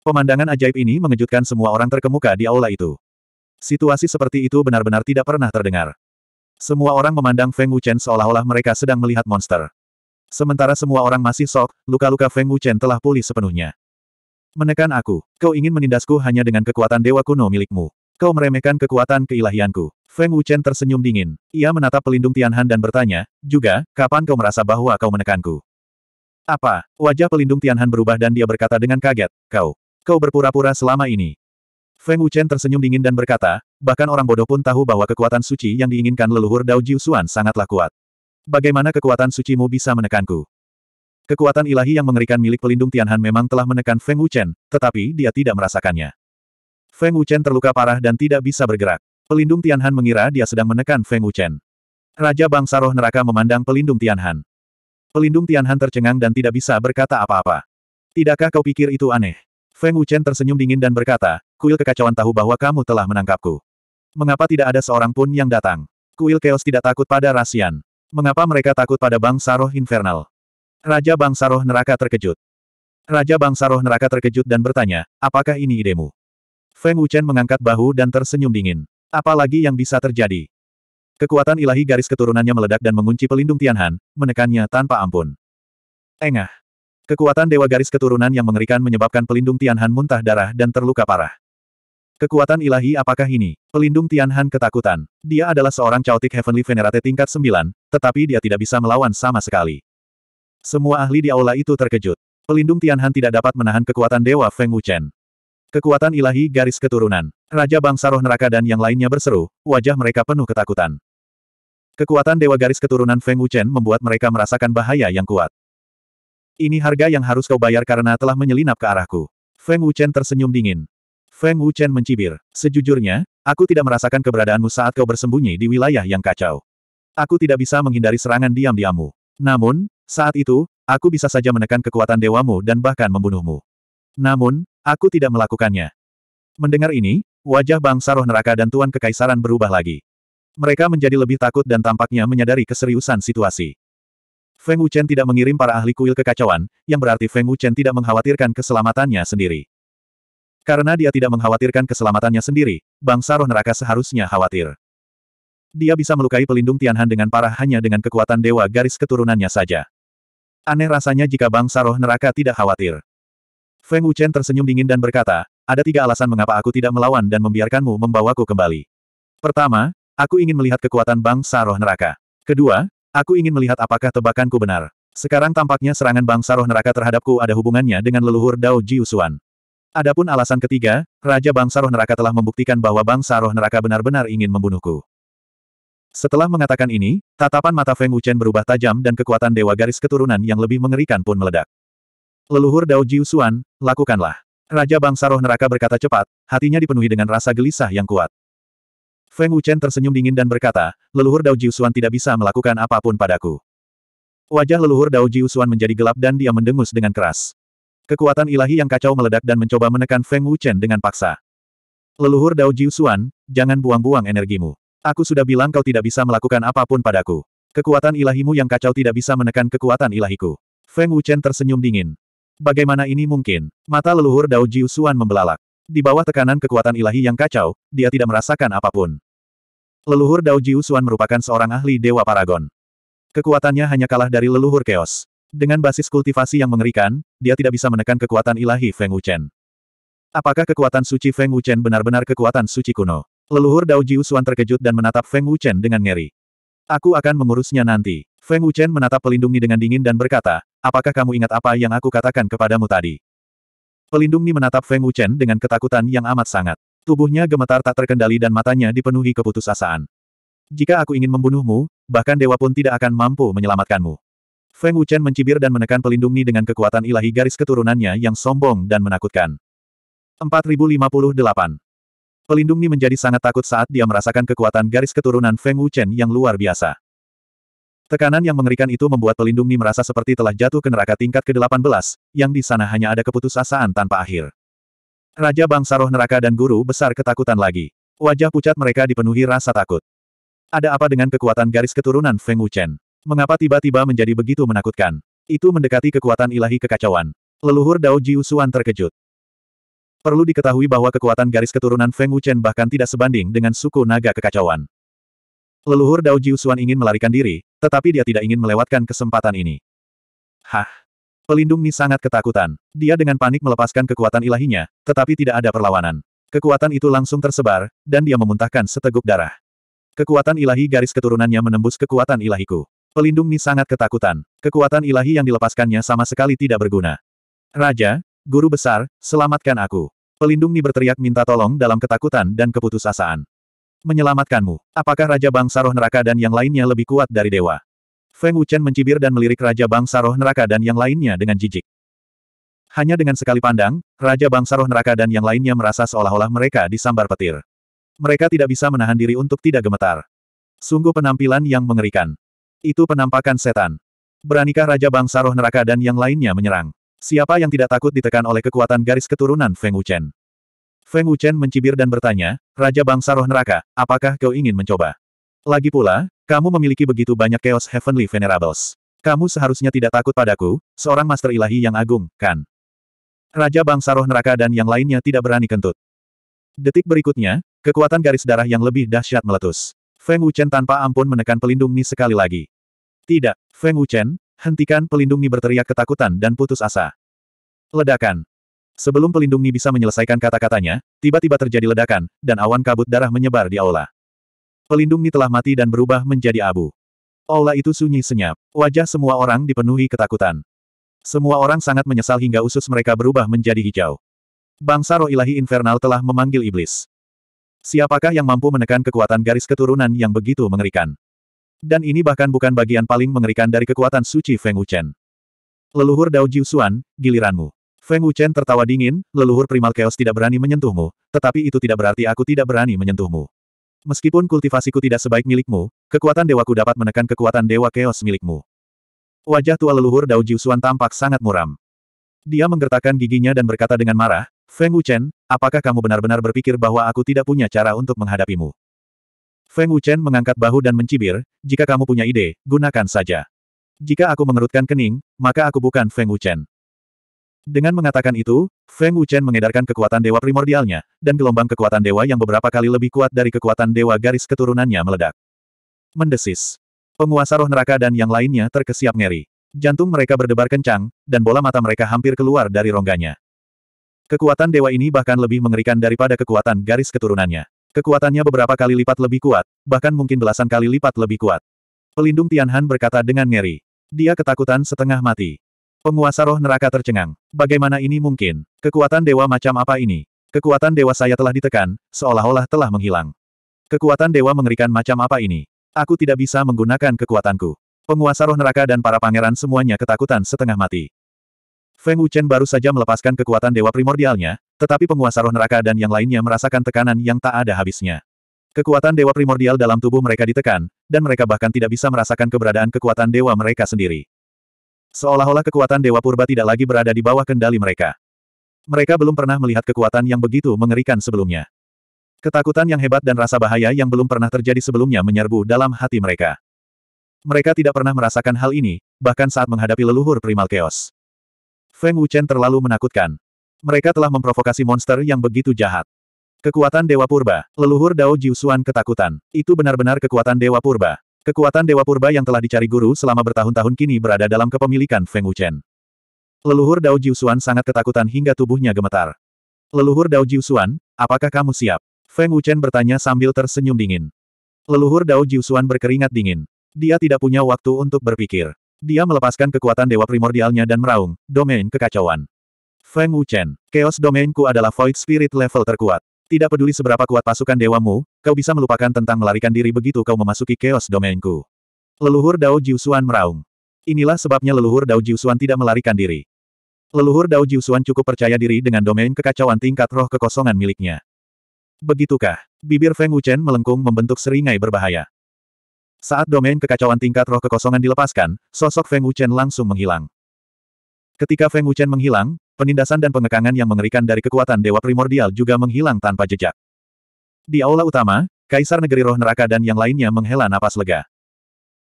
Pemandangan ajaib ini mengejutkan semua orang terkemuka di aula itu. Situasi seperti itu benar-benar tidak pernah terdengar. Semua orang memandang Feng Wuchen seolah-olah mereka sedang melihat monster. Sementara semua orang masih sok, luka-luka Feng Wuchen telah pulih sepenuhnya. Menekan aku. Kau ingin menindasku hanya dengan kekuatan dewa kuno milikmu. Kau meremehkan kekuatan keilahianku. Feng Wuchen tersenyum dingin. Ia menatap pelindung Tianhan dan bertanya, juga, kapan kau merasa bahwa kau menekanku? Apa? Wajah pelindung Tianhan berubah dan dia berkata dengan kaget, kau. Kau berpura-pura selama ini. Feng Wuchen tersenyum dingin dan berkata, bahkan orang bodoh pun tahu bahwa kekuatan suci yang diinginkan leluhur Dao Jiusuan sangatlah kuat. Bagaimana kekuatan sucimu bisa menekanku? Kekuatan ilahi yang mengerikan milik pelindung Tianhan memang telah menekan Feng Wuchen, tetapi dia tidak merasakannya. Feng Wuchen terluka parah dan tidak bisa bergerak. Pelindung Tianhan mengira dia sedang menekan Feng Wuchen. Raja Bangsa Roh Neraka memandang pelindung Tianhan. Pelindung Tianhan tercengang dan tidak bisa berkata apa-apa. Tidakkah kau pikir itu aneh? Feng Wuchen tersenyum dingin dan berkata, kuil kekacauan tahu bahwa kamu telah menangkapku. Mengapa tidak ada seorang pun yang datang? Kuil Chaos tidak takut pada Rasian. Mengapa mereka takut pada bangsa roh infernal? Raja Bangsa Roh Neraka terkejut. Raja Bangsa Roh Neraka terkejut dan bertanya, apakah ini idemu? Feng Wuchen mengangkat bahu dan tersenyum dingin. Apalagi yang bisa terjadi? Kekuatan ilahi garis keturunannya meledak dan mengunci pelindung Tianhan, menekannya tanpa ampun. Engah. Kekuatan dewa garis keturunan yang mengerikan menyebabkan pelindung Tianhan muntah darah dan terluka parah. Kekuatan ilahi apakah ini? Pelindung Tianhan ketakutan. Dia adalah seorang caotik Heavenly Venerate tingkat 9, tetapi dia tidak bisa melawan sama sekali. Semua ahli di aula itu terkejut. Pelindung Tianhan tidak dapat menahan kekuatan Dewa Feng Wuchen. Kekuatan ilahi garis keturunan. Raja bangsa roh neraka dan yang lainnya berseru, wajah mereka penuh ketakutan. Kekuatan Dewa garis keturunan Feng Wuchen membuat mereka merasakan bahaya yang kuat. Ini harga yang harus kau bayar karena telah menyelinap ke arahku. Feng Wuchen tersenyum dingin. Feng Wuchen mencibir. Sejujurnya, aku tidak merasakan keberadaanmu saat kau bersembunyi di wilayah yang kacau. Aku tidak bisa menghindari serangan diam-diammu. Namun, saat itu, aku bisa saja menekan kekuatan dewamu dan bahkan membunuhmu. Namun, aku tidak melakukannya. Mendengar ini, wajah bangsa roh neraka dan tuan kekaisaran berubah lagi. Mereka menjadi lebih takut dan tampaknya menyadari keseriusan situasi. Feng Wuchen tidak mengirim para ahli kuil kekacauan, yang berarti Feng Wuchen tidak mengkhawatirkan keselamatannya sendiri. Karena dia tidak mengkhawatirkan keselamatannya sendiri, bangsa roh neraka seharusnya khawatir. Dia bisa melukai pelindung Tianhan dengan parah hanya dengan kekuatan dewa garis keturunannya saja. Aneh rasanya jika bangsa roh neraka tidak khawatir. Feng Wuchen tersenyum dingin dan berkata, ada tiga alasan mengapa aku tidak melawan dan membiarkanmu membawaku kembali. Pertama, aku ingin melihat kekuatan bangsa roh neraka. Kedua, aku ingin melihat apakah tebakanku benar. Sekarang tampaknya serangan bangsa roh neraka terhadapku ada hubungannya dengan leluhur Dao Jiusuan. Adapun alasan ketiga, Raja Bangsa Roh Neraka telah membuktikan bahwa Bangsa Roh Neraka benar-benar ingin membunuhku. Setelah mengatakan ini, tatapan mata Feng Wuchen berubah tajam dan kekuatan dewa garis keturunan yang lebih mengerikan pun meledak. Leluhur Dao Jiu Suan, lakukanlah. Raja Bangsa Roh Neraka berkata cepat, hatinya dipenuhi dengan rasa gelisah yang kuat. Feng Wuchen tersenyum dingin dan berkata, leluhur Dao Jiu Suan tidak bisa melakukan apapun padaku. Wajah leluhur Dao Jiu Suan menjadi gelap dan dia mendengus dengan keras. Kekuatan ilahi yang kacau meledak dan mencoba menekan Feng Wuchen dengan paksa. Leluhur Dao Jiu Suan, jangan buang-buang energimu. Aku sudah bilang kau tidak bisa melakukan apapun padaku. Kekuatan ilahimu yang kacau tidak bisa menekan kekuatan ilahiku. Feng Wuchen tersenyum dingin. Bagaimana ini mungkin? Mata leluhur Dao Jiusuan membelalak. Di bawah tekanan kekuatan ilahi yang kacau, dia tidak merasakan apapun. Leluhur Dao Jiusuan merupakan seorang ahli Dewa Paragon. Kekuatannya hanya kalah dari leluhur Chaos. Dengan basis kultivasi yang mengerikan, dia tidak bisa menekan kekuatan ilahi Feng Wuchen. Apakah kekuatan suci Feng Wuchen benar-benar kekuatan suci kuno? Leluhur Dao Jiusuan terkejut dan menatap Feng Wuchen dengan ngeri. Aku akan mengurusnya nanti. Feng Wuchen menatap pelindungni dengan dingin dan berkata, apakah kamu ingat apa yang aku katakan kepadamu tadi? Pelindungni menatap Feng Wuchen dengan ketakutan yang amat sangat. Tubuhnya gemetar tak terkendali dan matanya dipenuhi keputusasaan. Jika aku ingin membunuhmu, bahkan dewa pun tidak akan mampu menyelamatkanmu. Feng Wuchen mencibir dan menekan pelindungni dengan kekuatan ilahi garis keturunannya yang sombong dan menakutkan. 4058 Pelindung menjadi sangat takut saat dia merasakan kekuatan garis keturunan Feng Wuchen yang luar biasa. Tekanan yang mengerikan itu membuat pelindung merasa seperti telah jatuh ke neraka tingkat ke-18, yang di sana hanya ada keputusasaan tanpa akhir. Raja bangsa roh neraka dan guru besar ketakutan lagi. Wajah pucat mereka dipenuhi rasa takut. Ada apa dengan kekuatan garis keturunan Feng Wuchen? Mengapa tiba-tiba menjadi begitu menakutkan? Itu mendekati kekuatan ilahi kekacauan. Leluhur Dao Jiusuan terkejut. Perlu diketahui bahwa kekuatan garis keturunan Feng Wuchen bahkan tidak sebanding dengan suku naga kekacauan. Leluhur Dao Jiusuan ingin melarikan diri, tetapi dia tidak ingin melewatkan kesempatan ini. Hah! Pelindung Ni sangat ketakutan. Dia dengan panik melepaskan kekuatan ilahinya, tetapi tidak ada perlawanan. Kekuatan itu langsung tersebar, dan dia memuntahkan seteguk darah. Kekuatan ilahi garis keturunannya menembus kekuatan ilahiku. Pelindung Ni sangat ketakutan. Kekuatan ilahi yang dilepaskannya sama sekali tidak berguna. Raja, Guru besar, selamatkan aku. Pelindung Ni berteriak minta tolong dalam ketakutan dan keputusasaan. Menyelamatkanmu. Apakah Raja Bangsa Roh Neraka dan yang lainnya lebih kuat dari Dewa? Feng Wuchen mencibir dan melirik Raja Bangsa Roh Neraka dan yang lainnya dengan jijik. Hanya dengan sekali pandang, Raja Bangsa Roh Neraka dan yang lainnya merasa seolah-olah mereka disambar petir. Mereka tidak bisa menahan diri untuk tidak gemetar. Sungguh penampilan yang mengerikan. Itu penampakan setan. Beranikah Raja Bangsa Roh Neraka dan yang lainnya menyerang? Siapa yang tidak takut ditekan oleh kekuatan garis keturunan Feng Wuchen? Feng Wuchen mencibir dan bertanya, Raja Bangsa Roh Neraka, apakah kau ingin mencoba? Lagi pula, kamu memiliki begitu banyak Chaos Heavenly Venerables. Kamu seharusnya tidak takut padaku, seorang Master Ilahi yang agung, kan? Raja Bangsa Roh Neraka dan yang lainnya tidak berani kentut. Detik berikutnya, kekuatan garis darah yang lebih dahsyat meletus. Feng Wuchen tanpa ampun menekan pelindung Ni sekali lagi. Tidak, Feng Wuchen, Hentikan pelindung Ni berteriak ketakutan dan putus asa. Ledakan. Sebelum pelindung Ni bisa menyelesaikan kata-katanya, tiba-tiba terjadi ledakan, dan awan kabut darah menyebar di aula. Pelindung Ni telah mati dan berubah menjadi abu. Aula itu sunyi senyap. Wajah semua orang dipenuhi ketakutan. Semua orang sangat menyesal hingga usus mereka berubah menjadi hijau. Bangsa roh ilahi infernal telah memanggil iblis. Siapakah yang mampu menekan kekuatan garis keturunan yang begitu mengerikan? Dan ini bahkan bukan bagian paling mengerikan dari kekuatan suci Feng Wuchen. Leluhur Dao Jiusuan, giliranmu. Feng Wuchen tertawa dingin, leluhur primal chaos tidak berani menyentuhmu, tetapi itu tidak berarti aku tidak berani menyentuhmu. Meskipun kultivasiku tidak sebaik milikmu, kekuatan dewaku dapat menekan kekuatan dewa chaos milikmu. Wajah tua leluhur Dao Jiusuan tampak sangat muram. Dia menggertakkan giginya dan berkata dengan marah, Feng Wuchen, apakah kamu benar-benar berpikir bahwa aku tidak punya cara untuk menghadapimu? Feng Wuchen mengangkat bahu dan mencibir, jika kamu punya ide, gunakan saja. Jika aku mengerutkan kening, maka aku bukan Feng Wuchen. Dengan mengatakan itu, Feng Wuchen mengedarkan kekuatan dewa primordialnya, dan gelombang kekuatan dewa yang beberapa kali lebih kuat dari kekuatan dewa garis keturunannya meledak. Mendesis. Penguasa roh neraka dan yang lainnya terkesiap ngeri. Jantung mereka berdebar kencang, dan bola mata mereka hampir keluar dari rongganya. Kekuatan dewa ini bahkan lebih mengerikan daripada kekuatan garis keturunannya. Kekuatannya beberapa kali lipat lebih kuat, bahkan mungkin belasan kali lipat lebih kuat. Pelindung Tianhan berkata dengan ngeri. Dia ketakutan setengah mati. Penguasa roh neraka tercengang. Bagaimana ini mungkin? Kekuatan dewa macam apa ini? Kekuatan dewa saya telah ditekan, seolah-olah telah menghilang. Kekuatan dewa mengerikan macam apa ini? Aku tidak bisa menggunakan kekuatanku. Penguasa roh neraka dan para pangeran semuanya ketakutan setengah mati. Feng Wuchen baru saja melepaskan kekuatan dewa primordialnya, tetapi penguasa roh neraka dan yang lainnya merasakan tekanan yang tak ada habisnya. Kekuatan dewa primordial dalam tubuh mereka ditekan, dan mereka bahkan tidak bisa merasakan keberadaan kekuatan dewa mereka sendiri. Seolah-olah kekuatan dewa purba tidak lagi berada di bawah kendali mereka. Mereka belum pernah melihat kekuatan yang begitu mengerikan sebelumnya. Ketakutan yang hebat dan rasa bahaya yang belum pernah terjadi sebelumnya menyerbu dalam hati mereka. Mereka tidak pernah merasakan hal ini, bahkan saat menghadapi leluhur primal chaos. Feng Wuchen terlalu menakutkan. Mereka telah memprovokasi monster yang begitu jahat. Kekuatan Dewa Purba, leluhur Dao Jiusuan ketakutan. Itu benar-benar kekuatan Dewa Purba. Kekuatan Dewa Purba yang telah dicari guru selama bertahun-tahun kini berada dalam kepemilikan Feng Wuchen. Leluhur Dao Jiusuan sangat ketakutan hingga tubuhnya gemetar. Leluhur Dao Jiusuan, apakah kamu siap? Feng Wuchen bertanya sambil tersenyum dingin. Leluhur Dao Jiusuan berkeringat dingin. Dia tidak punya waktu untuk berpikir. Dia melepaskan kekuatan dewa primordialnya dan meraung, domain kekacauan. Feng Wuchen, chaos domainku adalah void spirit level terkuat. Tidak peduli seberapa kuat pasukan dewamu, kau bisa melupakan tentang melarikan diri begitu kau memasuki chaos domainku. Leluhur Dao Jiusuan meraung. Inilah sebabnya leluhur Dao Jiusuan tidak melarikan diri. Leluhur Dao Jiusuan cukup percaya diri dengan domain kekacauan tingkat roh kekosongan miliknya. Begitukah? Bibir Feng Wuchen melengkung membentuk seringai berbahaya. Saat domain kekacauan tingkat roh kekosongan dilepaskan, sosok Feng Wuchen langsung menghilang. Ketika Feng Wuchen menghilang, penindasan dan pengekangan yang mengerikan dari kekuatan Dewa Primordial juga menghilang tanpa jejak. Di aula utama, Kaisar Negeri Roh Neraka dan yang lainnya menghela napas lega.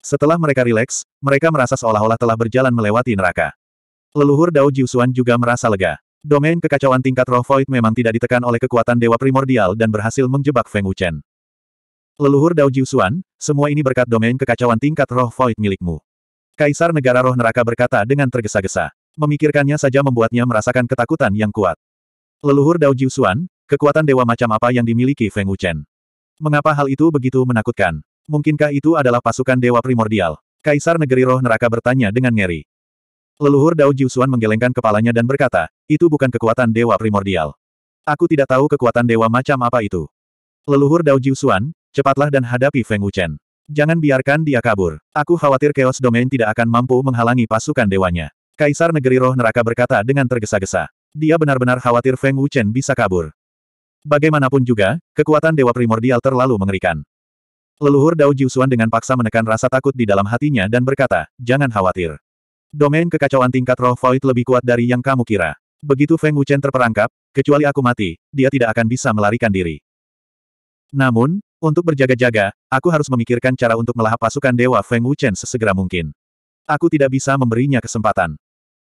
Setelah mereka rileks, mereka merasa seolah-olah telah berjalan melewati neraka. Leluhur Dao Jiusuan juga merasa lega. Domain kekacauan tingkat roh void memang tidak ditekan oleh kekuatan Dewa Primordial dan berhasil menjebak Feng Wuchen. Leluhur Dao Jiusuan, semua ini berkat domain kekacauan tingkat roh void milikmu. Kaisar Negara Roh Neraka berkata dengan tergesa-gesa. Memikirkannya saja membuatnya merasakan ketakutan yang kuat. Leluhur Dao Jiusuan, kekuatan dewa macam apa yang dimiliki Feng Wuchen? Mengapa hal itu begitu menakutkan? Mungkinkah itu adalah pasukan dewa primordial? Kaisar Negeri Roh Neraka bertanya dengan ngeri. Leluhur Dao Jiusuan menggelengkan kepalanya dan berkata, itu bukan kekuatan dewa primordial. Aku tidak tahu kekuatan dewa macam apa itu. Leluhur Dao Jiusuan, Cepatlah dan hadapi Feng Wuchen. Jangan biarkan dia kabur. Aku khawatir Chaos Domain tidak akan mampu menghalangi pasukan dewanya. Kaisar Negeri Roh Neraka berkata dengan tergesa-gesa. Dia benar-benar khawatir Feng Wuchen bisa kabur. Bagaimanapun juga, kekuatan Dewa Primordial terlalu mengerikan. Leluhur Dao Jiusuan dengan paksa menekan rasa takut di dalam hatinya dan berkata, jangan khawatir. Domain kekacauan tingkat roh void lebih kuat dari yang kamu kira. Begitu Feng Wuchen terperangkap, kecuali aku mati, dia tidak akan bisa melarikan diri. Namun, untuk berjaga-jaga, aku harus memikirkan cara untuk melahap pasukan Dewa Feng Wuchen sesegera mungkin. Aku tidak bisa memberinya kesempatan.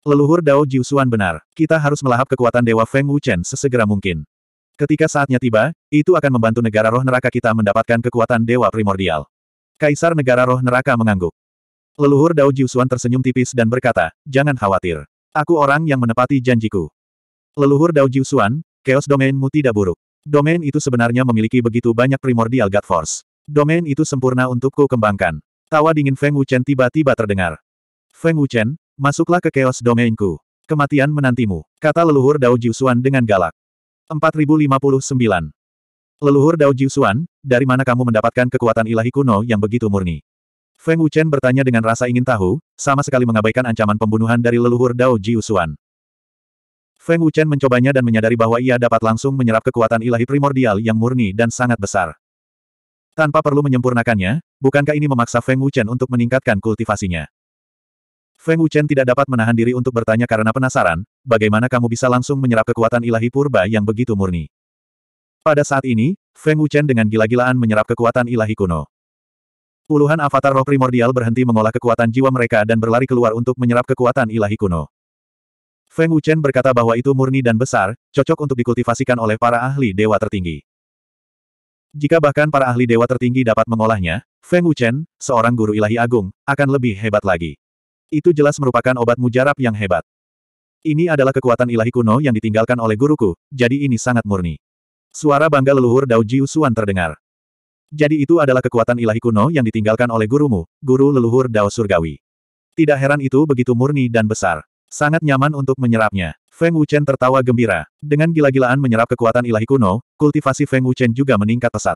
Leluhur Dao Jiusuan benar, kita harus melahap kekuatan Dewa Feng Wuchen sesegera mungkin. Ketika saatnya tiba, itu akan membantu negara roh neraka kita mendapatkan kekuatan Dewa Primordial. Kaisar negara roh neraka mengangguk. Leluhur Dao Jiusuan tersenyum tipis dan berkata, jangan khawatir. Aku orang yang menepati janjiku. Leluhur Dao Jiusuan, Chaos Domainmu tidak buruk. Domain itu sebenarnya memiliki begitu banyak primordial God Force. Domain itu sempurna untukku kembangkan. Tawa dingin Feng Wuchen tiba-tiba terdengar. Feng Wuchen, masuklah ke chaos domainku. Kematian menantimu, kata leluhur Dao Jiusuan dengan galak. 4059. Leluhur Dao Jiusuan, dari mana kamu mendapatkan kekuatan ilahi kuno yang begitu murni? Feng Wuchen bertanya dengan rasa ingin tahu, sama sekali mengabaikan ancaman pembunuhan dari leluhur Dao Jiusuan. Feng Wuchen mencobanya dan menyadari bahwa ia dapat langsung menyerap kekuatan ilahi primordial yang murni dan sangat besar. Tanpa perlu menyempurnakannya, bukankah ini memaksa Feng Wuchen untuk meningkatkan kultivasinya? Feng Wuchen tidak dapat menahan diri untuk bertanya karena penasaran, bagaimana kamu bisa langsung menyerap kekuatan ilahi purba yang begitu murni? Pada saat ini, Feng Wuchen dengan gila-gilaan menyerap kekuatan ilahi kuno. Puluhan avatar roh primordial berhenti mengolah kekuatan jiwa mereka dan berlari keluar untuk menyerap kekuatan ilahi kuno. Feng Wuchen berkata bahwa itu murni dan besar, cocok untuk dikultivasikan oleh para ahli dewa tertinggi. Jika bahkan para ahli dewa tertinggi dapat mengolahnya, Feng Wuchen, seorang guru ilahi agung, akan lebih hebat lagi. Itu jelas merupakan obat mujarab yang hebat. Ini adalah kekuatan ilahi kuno yang ditinggalkan oleh guruku, jadi ini sangat murni. Suara bangga leluhur Dao Jiu Suan terdengar. Jadi itu adalah kekuatan ilahi kuno yang ditinggalkan oleh gurumu, guru leluhur Dao Surgawi. Tidak heran itu begitu murni dan besar. Sangat nyaman untuk menyerapnya. Feng Wuchen tertawa gembira. Dengan gila-gilaan menyerap kekuatan ilahi kuno, kultivasi Feng Wuchen juga meningkat pesat.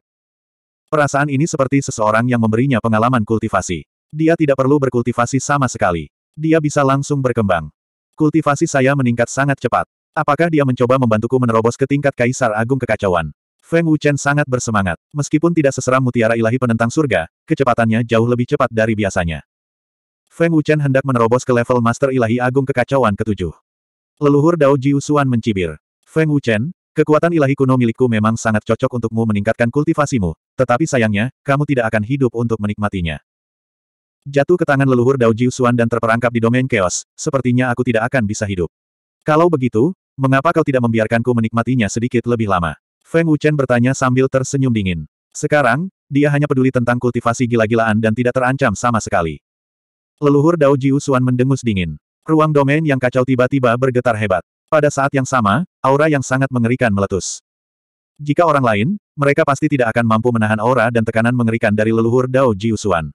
Perasaan ini seperti seseorang yang memberinya pengalaman kultivasi. Dia tidak perlu berkultivasi sama sekali. Dia bisa langsung berkembang. Kultivasi saya meningkat sangat cepat. Apakah dia mencoba membantuku menerobos ke tingkat Kaisar Agung Kekacauan? Feng Wuchen sangat bersemangat. Meskipun tidak seseram mutiara ilahi penentang surga, kecepatannya jauh lebih cepat dari biasanya. Feng Wuchen hendak menerobos ke level Master Ilahi Agung Kekacauan ketujuh. Leluhur Dao Jiu Xuan mencibir. Feng Wuchen, kekuatan ilahi kuno milikku memang sangat cocok untukmu meningkatkan kultivasimu, tetapi sayangnya, kamu tidak akan hidup untuk menikmatinya. Jatuh ke tangan leluhur Dao Jiu Xuan dan terperangkap di domain chaos, sepertinya aku tidak akan bisa hidup. Kalau begitu, mengapa kau tidak membiarkanku menikmatinya sedikit lebih lama? Feng Wuchen bertanya sambil tersenyum dingin. Sekarang, dia hanya peduli tentang kultivasi gila-gilaan dan tidak terancam sama sekali. Leluhur Dao Jiu Xuan mendengus dingin. Ruang domain yang kacau tiba-tiba bergetar hebat. Pada saat yang sama, aura yang sangat mengerikan meletus. Jika orang lain, mereka pasti tidak akan mampu menahan aura dan tekanan mengerikan dari leluhur Dao Jiu Xuan.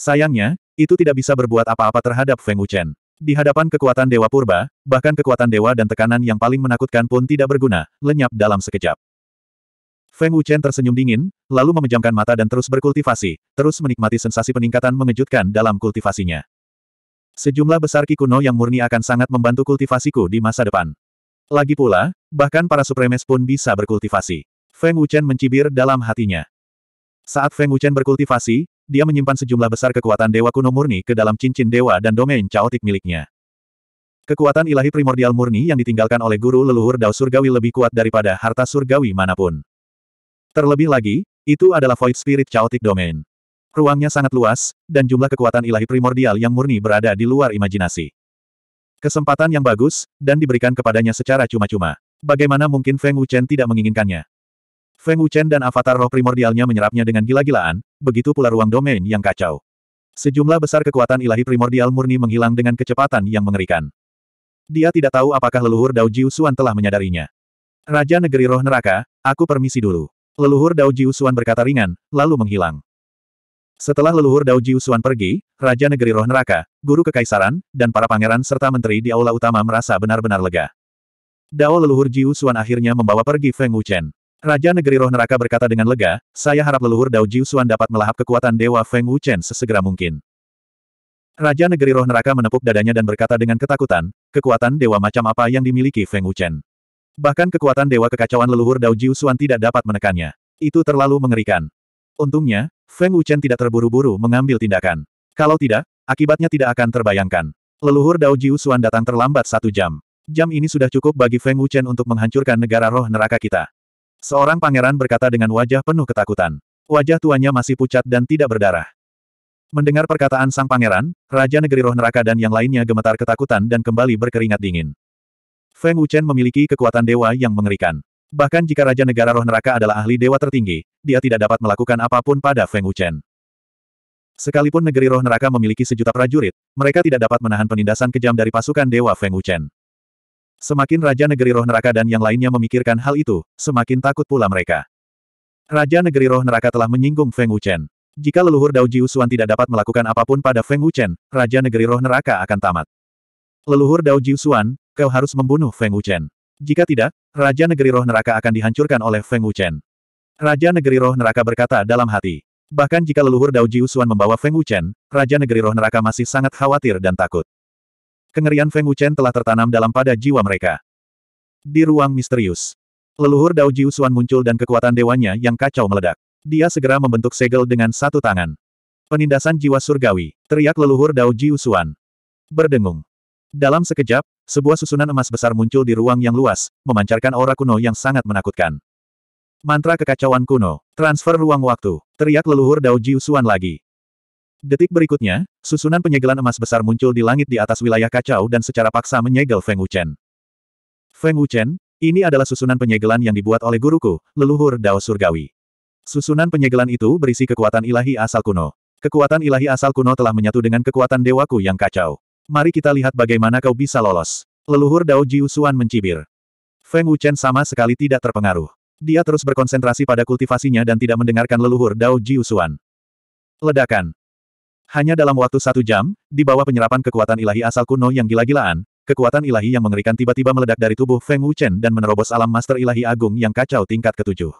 Sayangnya, itu tidak bisa berbuat apa-apa terhadap Feng Wuchen. Di hadapan kekuatan Dewa Purba, bahkan kekuatan Dewa dan tekanan yang paling menakutkan pun tidak berguna, lenyap dalam sekejap. Feng Wuchen tersenyum dingin, lalu memejamkan mata dan terus berkultivasi, terus menikmati sensasi peningkatan mengejutkan dalam kultivasinya. Sejumlah besar ki kuno yang murni akan sangat membantu kultivasiku di masa depan. Lagi pula, bahkan para supremes pun bisa berkultivasi. Feng Wuchen mencibir dalam hatinya. Saat Feng Wuchen berkultivasi, dia menyimpan sejumlah besar kekuatan dewa kuno murni ke dalam cincin dewa dan domain caotik miliknya. Kekuatan ilahi primordial murni yang ditinggalkan oleh guru leluhur Dao Surgawi lebih kuat daripada harta surgawi manapun. Terlebih lagi, itu adalah Void Spirit Chaotic Domain. Ruangnya sangat luas, dan jumlah kekuatan ilahi primordial yang murni berada di luar imajinasi. Kesempatan yang bagus, dan diberikan kepadanya secara cuma-cuma. Bagaimana mungkin Feng Wuchen tidak menginginkannya? Feng Wuchen dan avatar roh primordialnya menyerapnya dengan gila-gilaan, begitu pula ruang domain yang kacau. Sejumlah besar kekuatan ilahi primordial murni menghilang dengan kecepatan yang mengerikan. Dia tidak tahu apakah leluhur Dao Jiu Xuan telah menyadarinya. Raja Negeri Roh Neraka, aku permisi dulu. Leluhur Dao Jiusuan berkata ringan, lalu menghilang. Setelah leluhur Dao Jiusuan pergi, Raja Negeri Roh Neraka, Guru Kekaisaran, dan para pangeran serta menteri di aula utama merasa benar-benar lega. Dao leluhur Jiusuan akhirnya membawa pergi Feng Wuchen. Raja Negeri Roh Neraka berkata dengan lega, saya harap leluhur Dao Jiusuan dapat melahap kekuatan Dewa Feng Wuchen sesegera mungkin. Raja Negeri Roh Neraka menepuk dadanya dan berkata dengan ketakutan, kekuatan Dewa macam apa yang dimiliki Feng Wuchen. Bahkan kekuatan Dewa Kekacauan Leluhur Dao Jiu Xuan tidak dapat menekannya. Itu terlalu mengerikan. Untungnya, Feng Wuchen tidak terburu-buru mengambil tindakan. Kalau tidak, akibatnya tidak akan terbayangkan. Leluhur Dao Jiu Xuan datang terlambat satu jam. Jam ini sudah cukup bagi Feng Wuchen untuk menghancurkan negara roh neraka kita. Seorang pangeran berkata dengan wajah penuh ketakutan. Wajah tuanya masih pucat dan tidak berdarah. Mendengar perkataan sang pangeran, Raja Negeri Roh Neraka dan yang lainnya gemetar ketakutan dan kembali berkeringat dingin. Feng Wuchen memiliki kekuatan dewa yang mengerikan. Bahkan jika Raja Negara Roh Neraka adalah ahli dewa tertinggi, dia tidak dapat melakukan apapun pada Feng Wuchen. Sekalipun negeri roh neraka memiliki sejuta prajurit, mereka tidak dapat menahan penindasan kejam dari pasukan dewa Feng Wuchen. Semakin Raja Negeri Roh Neraka dan yang lainnya memikirkan hal itu, semakin takut pula mereka. Raja Negeri Roh Neraka telah menyinggung Feng Wuchen. Jika leluhur Dao Usuan tidak dapat melakukan apapun pada Feng Wuchen, Raja Negeri Roh Neraka akan tamat. Leluhur Dao Usuan, kau harus membunuh Feng Wuchen. Jika tidak, Raja Negeri Roh Neraka akan dihancurkan oleh Feng Wuchen. Raja Negeri Roh Neraka berkata dalam hati. Bahkan jika leluhur Dao Jiusuan membawa Feng Wuchen, Raja Negeri Roh Neraka masih sangat khawatir dan takut. Kengerian Feng Wuchen telah tertanam dalam pada jiwa mereka. Di ruang misterius, leluhur Dao Jiusuan muncul dan kekuatan dewanya yang kacau meledak. Dia segera membentuk segel dengan satu tangan. Penindasan jiwa surgawi, teriak leluhur Dao Jiusuan. Berdengung. Dalam sekejap, sebuah susunan emas besar muncul di ruang yang luas, memancarkan aura kuno yang sangat menakutkan. Mantra kekacauan kuno, transfer ruang waktu, teriak leluhur Dao Jiusuan lagi. Detik berikutnya, susunan penyegelan emas besar muncul di langit di atas wilayah kacau dan secara paksa menyegel Feng Wuchen. Feng Wuchen, ini adalah susunan penyegelan yang dibuat oleh guruku, leluhur Dao Surgawi. Susunan penyegelan itu berisi kekuatan ilahi asal kuno. Kekuatan ilahi asal kuno telah menyatu dengan kekuatan dewaku yang kacau. Mari kita lihat bagaimana kau bisa lolos. Leluhur Dao Jiusuan Usuan mencibir. Feng Wuchen sama sekali tidak terpengaruh. Dia terus berkonsentrasi pada kultivasinya dan tidak mendengarkan leluhur Dao Jiusuan. Usuan. Ledakan. Hanya dalam waktu satu jam, di bawah penyerapan kekuatan ilahi asal kuno yang gila-gilaan, kekuatan ilahi yang mengerikan tiba-tiba meledak dari tubuh Feng Wuchen dan menerobos alam master ilahi agung yang kacau tingkat ketujuh.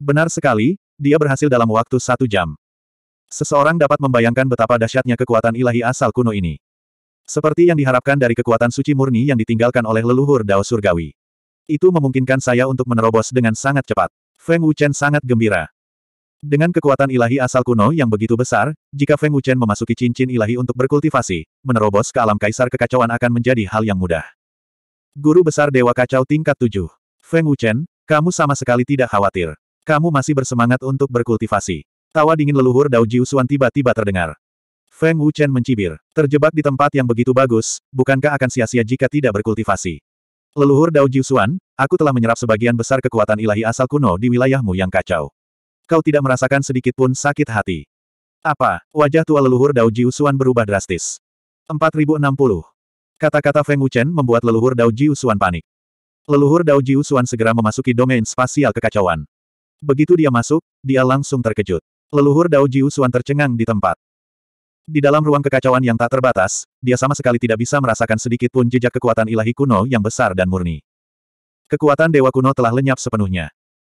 Benar sekali, dia berhasil dalam waktu satu jam. Seseorang dapat membayangkan betapa dahsyatnya kekuatan ilahi asal kuno ini. Seperti yang diharapkan dari kekuatan suci murni yang ditinggalkan oleh leluhur Dao Surgawi. Itu memungkinkan saya untuk menerobos dengan sangat cepat. Feng Wuchen sangat gembira. Dengan kekuatan ilahi asal kuno yang begitu besar, jika Feng Wuchen memasuki cincin ilahi untuk berkultivasi, menerobos ke alam kaisar kekacauan akan menjadi hal yang mudah. Guru Besar Dewa Kacau tingkat 7. Feng Wuchen, kamu sama sekali tidak khawatir. Kamu masih bersemangat untuk berkultivasi. Tawa dingin leluhur Dao Jiusuan tiba-tiba terdengar. Feng Wuchen mencibir. Terjebak di tempat yang begitu bagus, bukankah akan sia-sia jika tidak berkultivasi? Leluhur Dao Jiusuan, aku telah menyerap sebagian besar kekuatan ilahi asal kuno di wilayahmu yang kacau. Kau tidak merasakan sedikit pun sakit hati. Apa? Wajah tua leluhur Dao Jiusuan berubah drastis. 4060. Kata-kata Feng Wuchen membuat leluhur Dao Jiusuan panik. Leluhur Dao Jiusuan segera memasuki domain spasial kekacauan. Begitu dia masuk, dia langsung terkejut. Leluhur Dao Jiusuan tercengang di tempat. Di dalam ruang kekacauan yang tak terbatas, dia sama sekali tidak bisa merasakan sedikit pun jejak kekuatan ilahi kuno yang besar dan murni. Kekuatan dewa kuno telah lenyap sepenuhnya.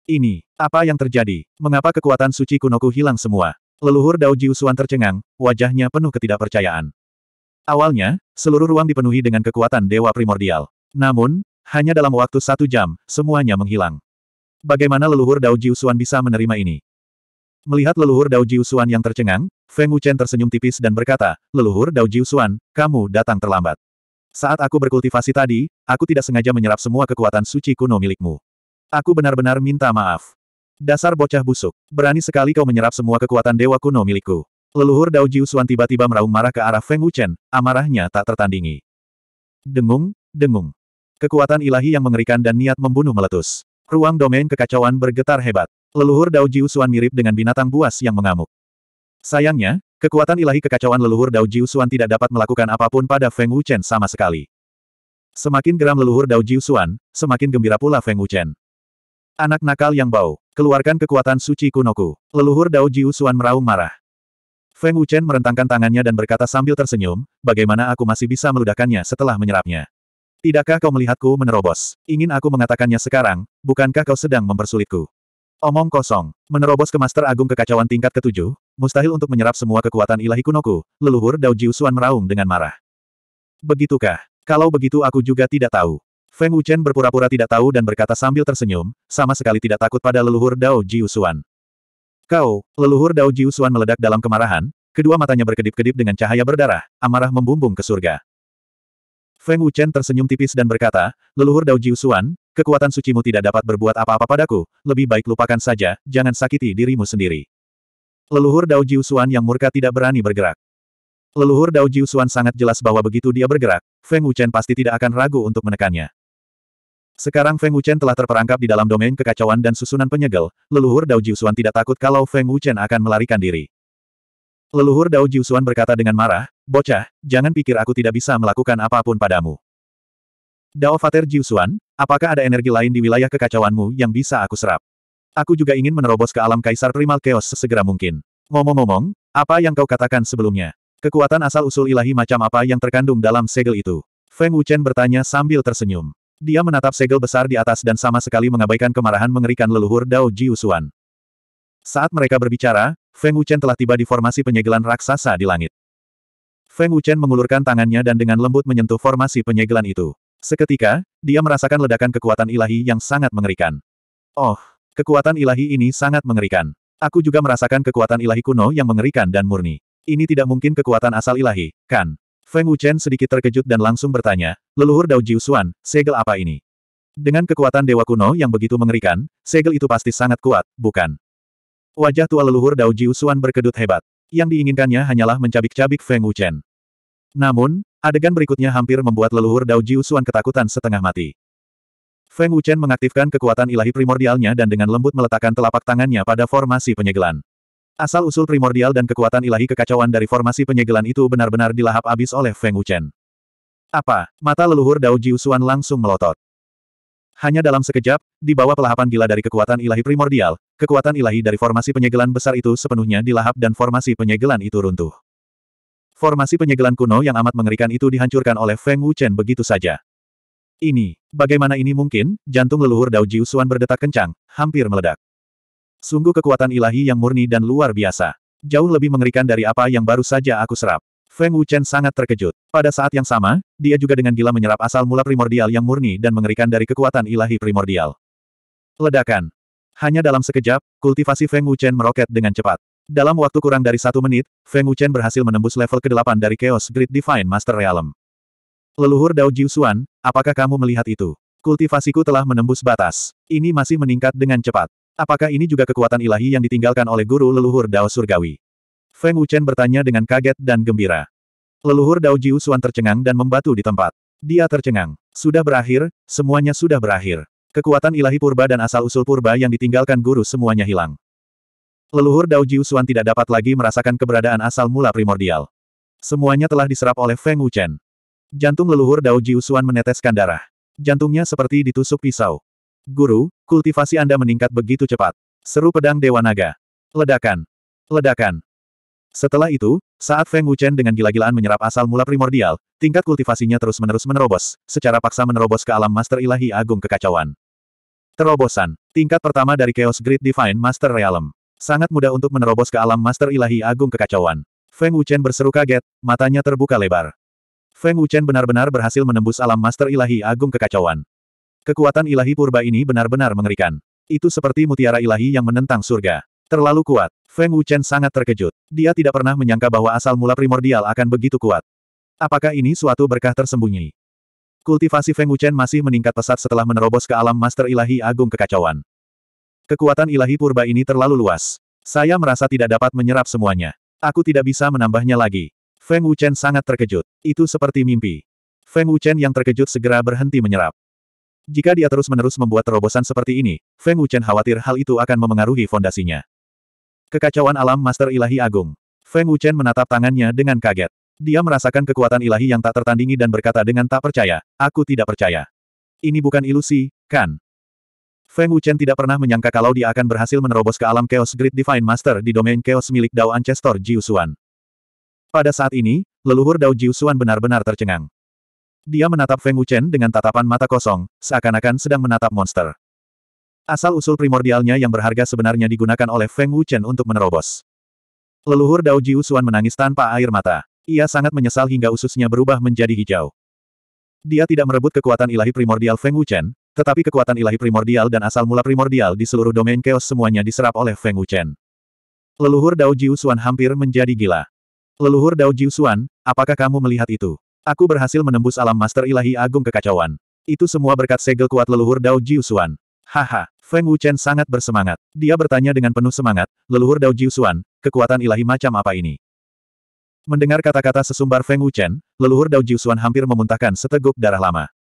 Ini, apa yang terjadi? Mengapa kekuatan suci kuno ku hilang semua? Leluhur Dao Jiusuan tercengang, wajahnya penuh ketidakpercayaan. Awalnya, seluruh ruang dipenuhi dengan kekuatan dewa primordial. Namun, hanya dalam waktu satu jam, semuanya menghilang. Bagaimana leluhur Dao Jiusuan bisa menerima ini? Melihat leluhur Dao Jiusuan yang tercengang, Feng Wuchen tersenyum tipis dan berkata, leluhur Dao Jiusuan, kamu datang terlambat. Saat aku berkultivasi tadi, aku tidak sengaja menyerap semua kekuatan suci kuno milikmu. Aku benar-benar minta maaf. Dasar bocah busuk, berani sekali kau menyerap semua kekuatan dewa kuno milikku. Leluhur Dao Jiusuan tiba-tiba meraung marah ke arah Feng Wuchen, amarahnya tak tertandingi. Dengung, dengung. Kekuatan ilahi yang mengerikan dan niat membunuh meletus. Ruang domain kekacauan bergetar hebat. Leluhur Dao Jiusuan mirip dengan binatang buas yang mengamuk. Sayangnya, kekuatan ilahi kekacauan leluhur Dao Jiusuan tidak dapat melakukan apapun pada Feng Wuchen sama sekali. Semakin geram leluhur Dao Jiusuan, semakin gembira pula Feng Wuchen. Anak nakal yang bau, keluarkan kekuatan suci kunoku. Leluhur Dao Jiusuan meraung marah. Feng Wuchen merentangkan tangannya dan berkata sambil tersenyum, bagaimana aku masih bisa meludahkannya setelah menyerapnya. Tidakkah kau melihatku menerobos? Ingin aku mengatakannya sekarang, bukankah kau sedang mempersulitku? Omong kosong, menerobos ke Master Agung Kekacauan tingkat ketujuh, Mustahil untuk menyerap semua kekuatan ilahi kunoku, leluhur Dao Jiusuan meraung dengan marah. Begitukah? Kalau begitu aku juga tidak tahu. Feng Wuchen berpura-pura tidak tahu dan berkata sambil tersenyum, sama sekali tidak takut pada leluhur Dao Jiusuan. Kau, leluhur Dao Jiusuan meledak dalam kemarahan, kedua matanya berkedip-kedip dengan cahaya berdarah, amarah membumbung ke surga. Feng Wuchen tersenyum tipis dan berkata, leluhur Dao Jiusuan, kekuatan sucimu tidak dapat berbuat apa-apa padaku, lebih baik lupakan saja, jangan sakiti dirimu sendiri. Leluhur Dao Jiusuan yang murka tidak berani bergerak. Leluhur Dao Jiusuan sangat jelas bahwa begitu dia bergerak, Feng Wuchen pasti tidak akan ragu untuk menekannya. Sekarang Feng Wuchen telah terperangkap di dalam domain kekacauan dan susunan penyegel, leluhur Dao Jiusuan tidak takut kalau Feng Wuchen akan melarikan diri. Leluhur Dao Jiusuan berkata dengan marah, Bocah, jangan pikir aku tidak bisa melakukan apapun padamu. Dao Fater Jiusuan, apakah ada energi lain di wilayah kekacauanmu yang bisa aku serap? Aku juga ingin menerobos ke alam Kaisar Primal Chaos sesegera mungkin. Ngomong-ngomong, apa yang kau katakan sebelumnya? Kekuatan asal-usul ilahi macam apa yang terkandung dalam segel itu? Feng Wuchen bertanya sambil tersenyum. Dia menatap segel besar di atas dan sama sekali mengabaikan kemarahan mengerikan leluhur Dao Jiusuan. Saat mereka berbicara, Feng Wuchen telah tiba di formasi penyegelan raksasa di langit. Feng Wuchen mengulurkan tangannya dan dengan lembut menyentuh formasi penyegelan itu. Seketika, dia merasakan ledakan kekuatan ilahi yang sangat mengerikan. Oh, Kekuatan ilahi ini sangat mengerikan. Aku juga merasakan kekuatan ilahi kuno yang mengerikan dan murni. Ini tidak mungkin kekuatan asal ilahi, kan? Feng Wuchen sedikit terkejut dan langsung bertanya, leluhur Dao Jiusuan, segel apa ini? Dengan kekuatan dewa kuno yang begitu mengerikan, segel itu pasti sangat kuat, bukan? Wajah tua leluhur Dao Jiusuan berkedut hebat. Yang diinginkannya hanyalah mencabik-cabik Feng Wuchen. Namun, adegan berikutnya hampir membuat leluhur Dao Jiusuan ketakutan setengah mati. Feng Wuchen mengaktifkan kekuatan ilahi primordialnya dan dengan lembut meletakkan telapak tangannya pada formasi penyegelan. Asal-usul primordial dan kekuatan ilahi kekacauan dari formasi penyegelan itu benar-benar dilahap abis oleh Feng Wuchen. Apa? Mata leluhur Dao Jiusuan langsung melotot. Hanya dalam sekejap, di bawah pelahapan gila dari kekuatan ilahi primordial, kekuatan ilahi dari formasi penyegelan besar itu sepenuhnya dilahap dan formasi penyegelan itu runtuh. Formasi penyegelan kuno yang amat mengerikan itu dihancurkan oleh Feng Wuchen begitu saja. Ini, bagaimana ini mungkin? Jantung leluhur Dao Jiusuan berdetak kencang, hampir meledak. Sungguh kekuatan ilahi yang murni dan luar biasa. Jauh lebih mengerikan dari apa yang baru saja aku serap. Feng Wuchen sangat terkejut. Pada saat yang sama, dia juga dengan gila menyerap asal mula primordial yang murni dan mengerikan dari kekuatan ilahi primordial. Ledakan. Hanya dalam sekejap, kultivasi Feng Wuchen meroket dengan cepat. Dalam waktu kurang dari satu menit, Feng Wuchen berhasil menembus level ke-8 dari Chaos Grid Divine Master Realm. Leluhur Dao Jiusuan, apakah kamu melihat itu? Kultivasiku telah menembus batas. Ini masih meningkat dengan cepat. Apakah ini juga kekuatan ilahi yang ditinggalkan oleh guru leluhur Dao Surgawi? Feng Wuchen bertanya dengan kaget dan gembira. Leluhur Dao Jiusuan tercengang dan membatu di tempat. Dia tercengang. Sudah berakhir, semuanya sudah berakhir. Kekuatan ilahi purba dan asal-usul purba yang ditinggalkan guru semuanya hilang. Leluhur Dao Jiusuan tidak dapat lagi merasakan keberadaan asal mula primordial. Semuanya telah diserap oleh Feng Wuchen. Jantung leluhur Dao Jiusuan meneteskan darah. Jantungnya seperti ditusuk pisau. Guru, kultivasi Anda meningkat begitu cepat. Seru pedang Dewa Naga. Ledakan. Ledakan. Setelah itu, saat Feng Wuchen dengan gila-gilaan menyerap asal mula primordial, tingkat kultivasinya terus-menerus menerobos, secara paksa menerobos ke alam Master Ilahi Agung Kekacauan. Terobosan. Tingkat pertama dari Chaos Grid Divine Master Realm. Sangat mudah untuk menerobos ke alam Master Ilahi Agung Kekacauan. Feng Wuchen berseru kaget, matanya terbuka lebar. Feng Wuchen benar-benar berhasil menembus alam master ilahi agung kekacauan. Kekuatan ilahi purba ini benar-benar mengerikan. Itu seperti mutiara ilahi yang menentang surga. Terlalu kuat. Feng Wuchen sangat terkejut. Dia tidak pernah menyangka bahwa asal mula primordial akan begitu kuat. Apakah ini suatu berkah tersembunyi? Kultivasi Feng Wuchen masih meningkat pesat setelah menerobos ke alam master ilahi agung kekacauan. Kekuatan ilahi purba ini terlalu luas. Saya merasa tidak dapat menyerap semuanya. Aku tidak bisa menambahnya lagi. Feng Wuchen sangat terkejut. Itu seperti mimpi. Feng Wuchen yang terkejut segera berhenti menyerap. Jika dia terus-menerus membuat terobosan seperti ini, Feng Wuchen khawatir hal itu akan memengaruhi fondasinya. Kekacauan alam Master Ilahi Agung. Feng Wuchen menatap tangannya dengan kaget. Dia merasakan kekuatan ilahi yang tak tertandingi dan berkata dengan tak percaya, aku tidak percaya. Ini bukan ilusi, kan? Feng Wuchen tidak pernah menyangka kalau dia akan berhasil menerobos ke alam Chaos Great Divine Master di domain Chaos milik Dao Ancestor Jiusuan. Pada saat ini, leluhur Dao Jiusuan benar-benar tercengang. Dia menatap Feng Wuchen dengan tatapan mata kosong, seakan-akan sedang menatap monster. Asal-usul primordialnya yang berharga sebenarnya digunakan oleh Feng Wuchen untuk menerobos. Leluhur Dao Jiusuan menangis tanpa air mata. Ia sangat menyesal hingga ususnya berubah menjadi hijau. Dia tidak merebut kekuatan ilahi primordial Feng Wuchen, tetapi kekuatan ilahi primordial dan asal mula primordial di seluruh domain chaos semuanya diserap oleh Feng Wuchen. Leluhur Dao Jiusuan hampir menjadi gila. Leluhur Dao Jiusuan, apakah kamu melihat itu? Aku berhasil menembus alam master ilahi agung kekacauan. Itu semua berkat segel kuat leluhur Dao Jiusuan. Haha, Feng Wuchen sangat bersemangat. Dia bertanya dengan penuh semangat, leluhur Dao Jiusuan, kekuatan ilahi macam apa ini? Mendengar kata-kata sesumbar Feng Wuchen, leluhur Dao Jiusuan hampir memuntahkan seteguk darah lama.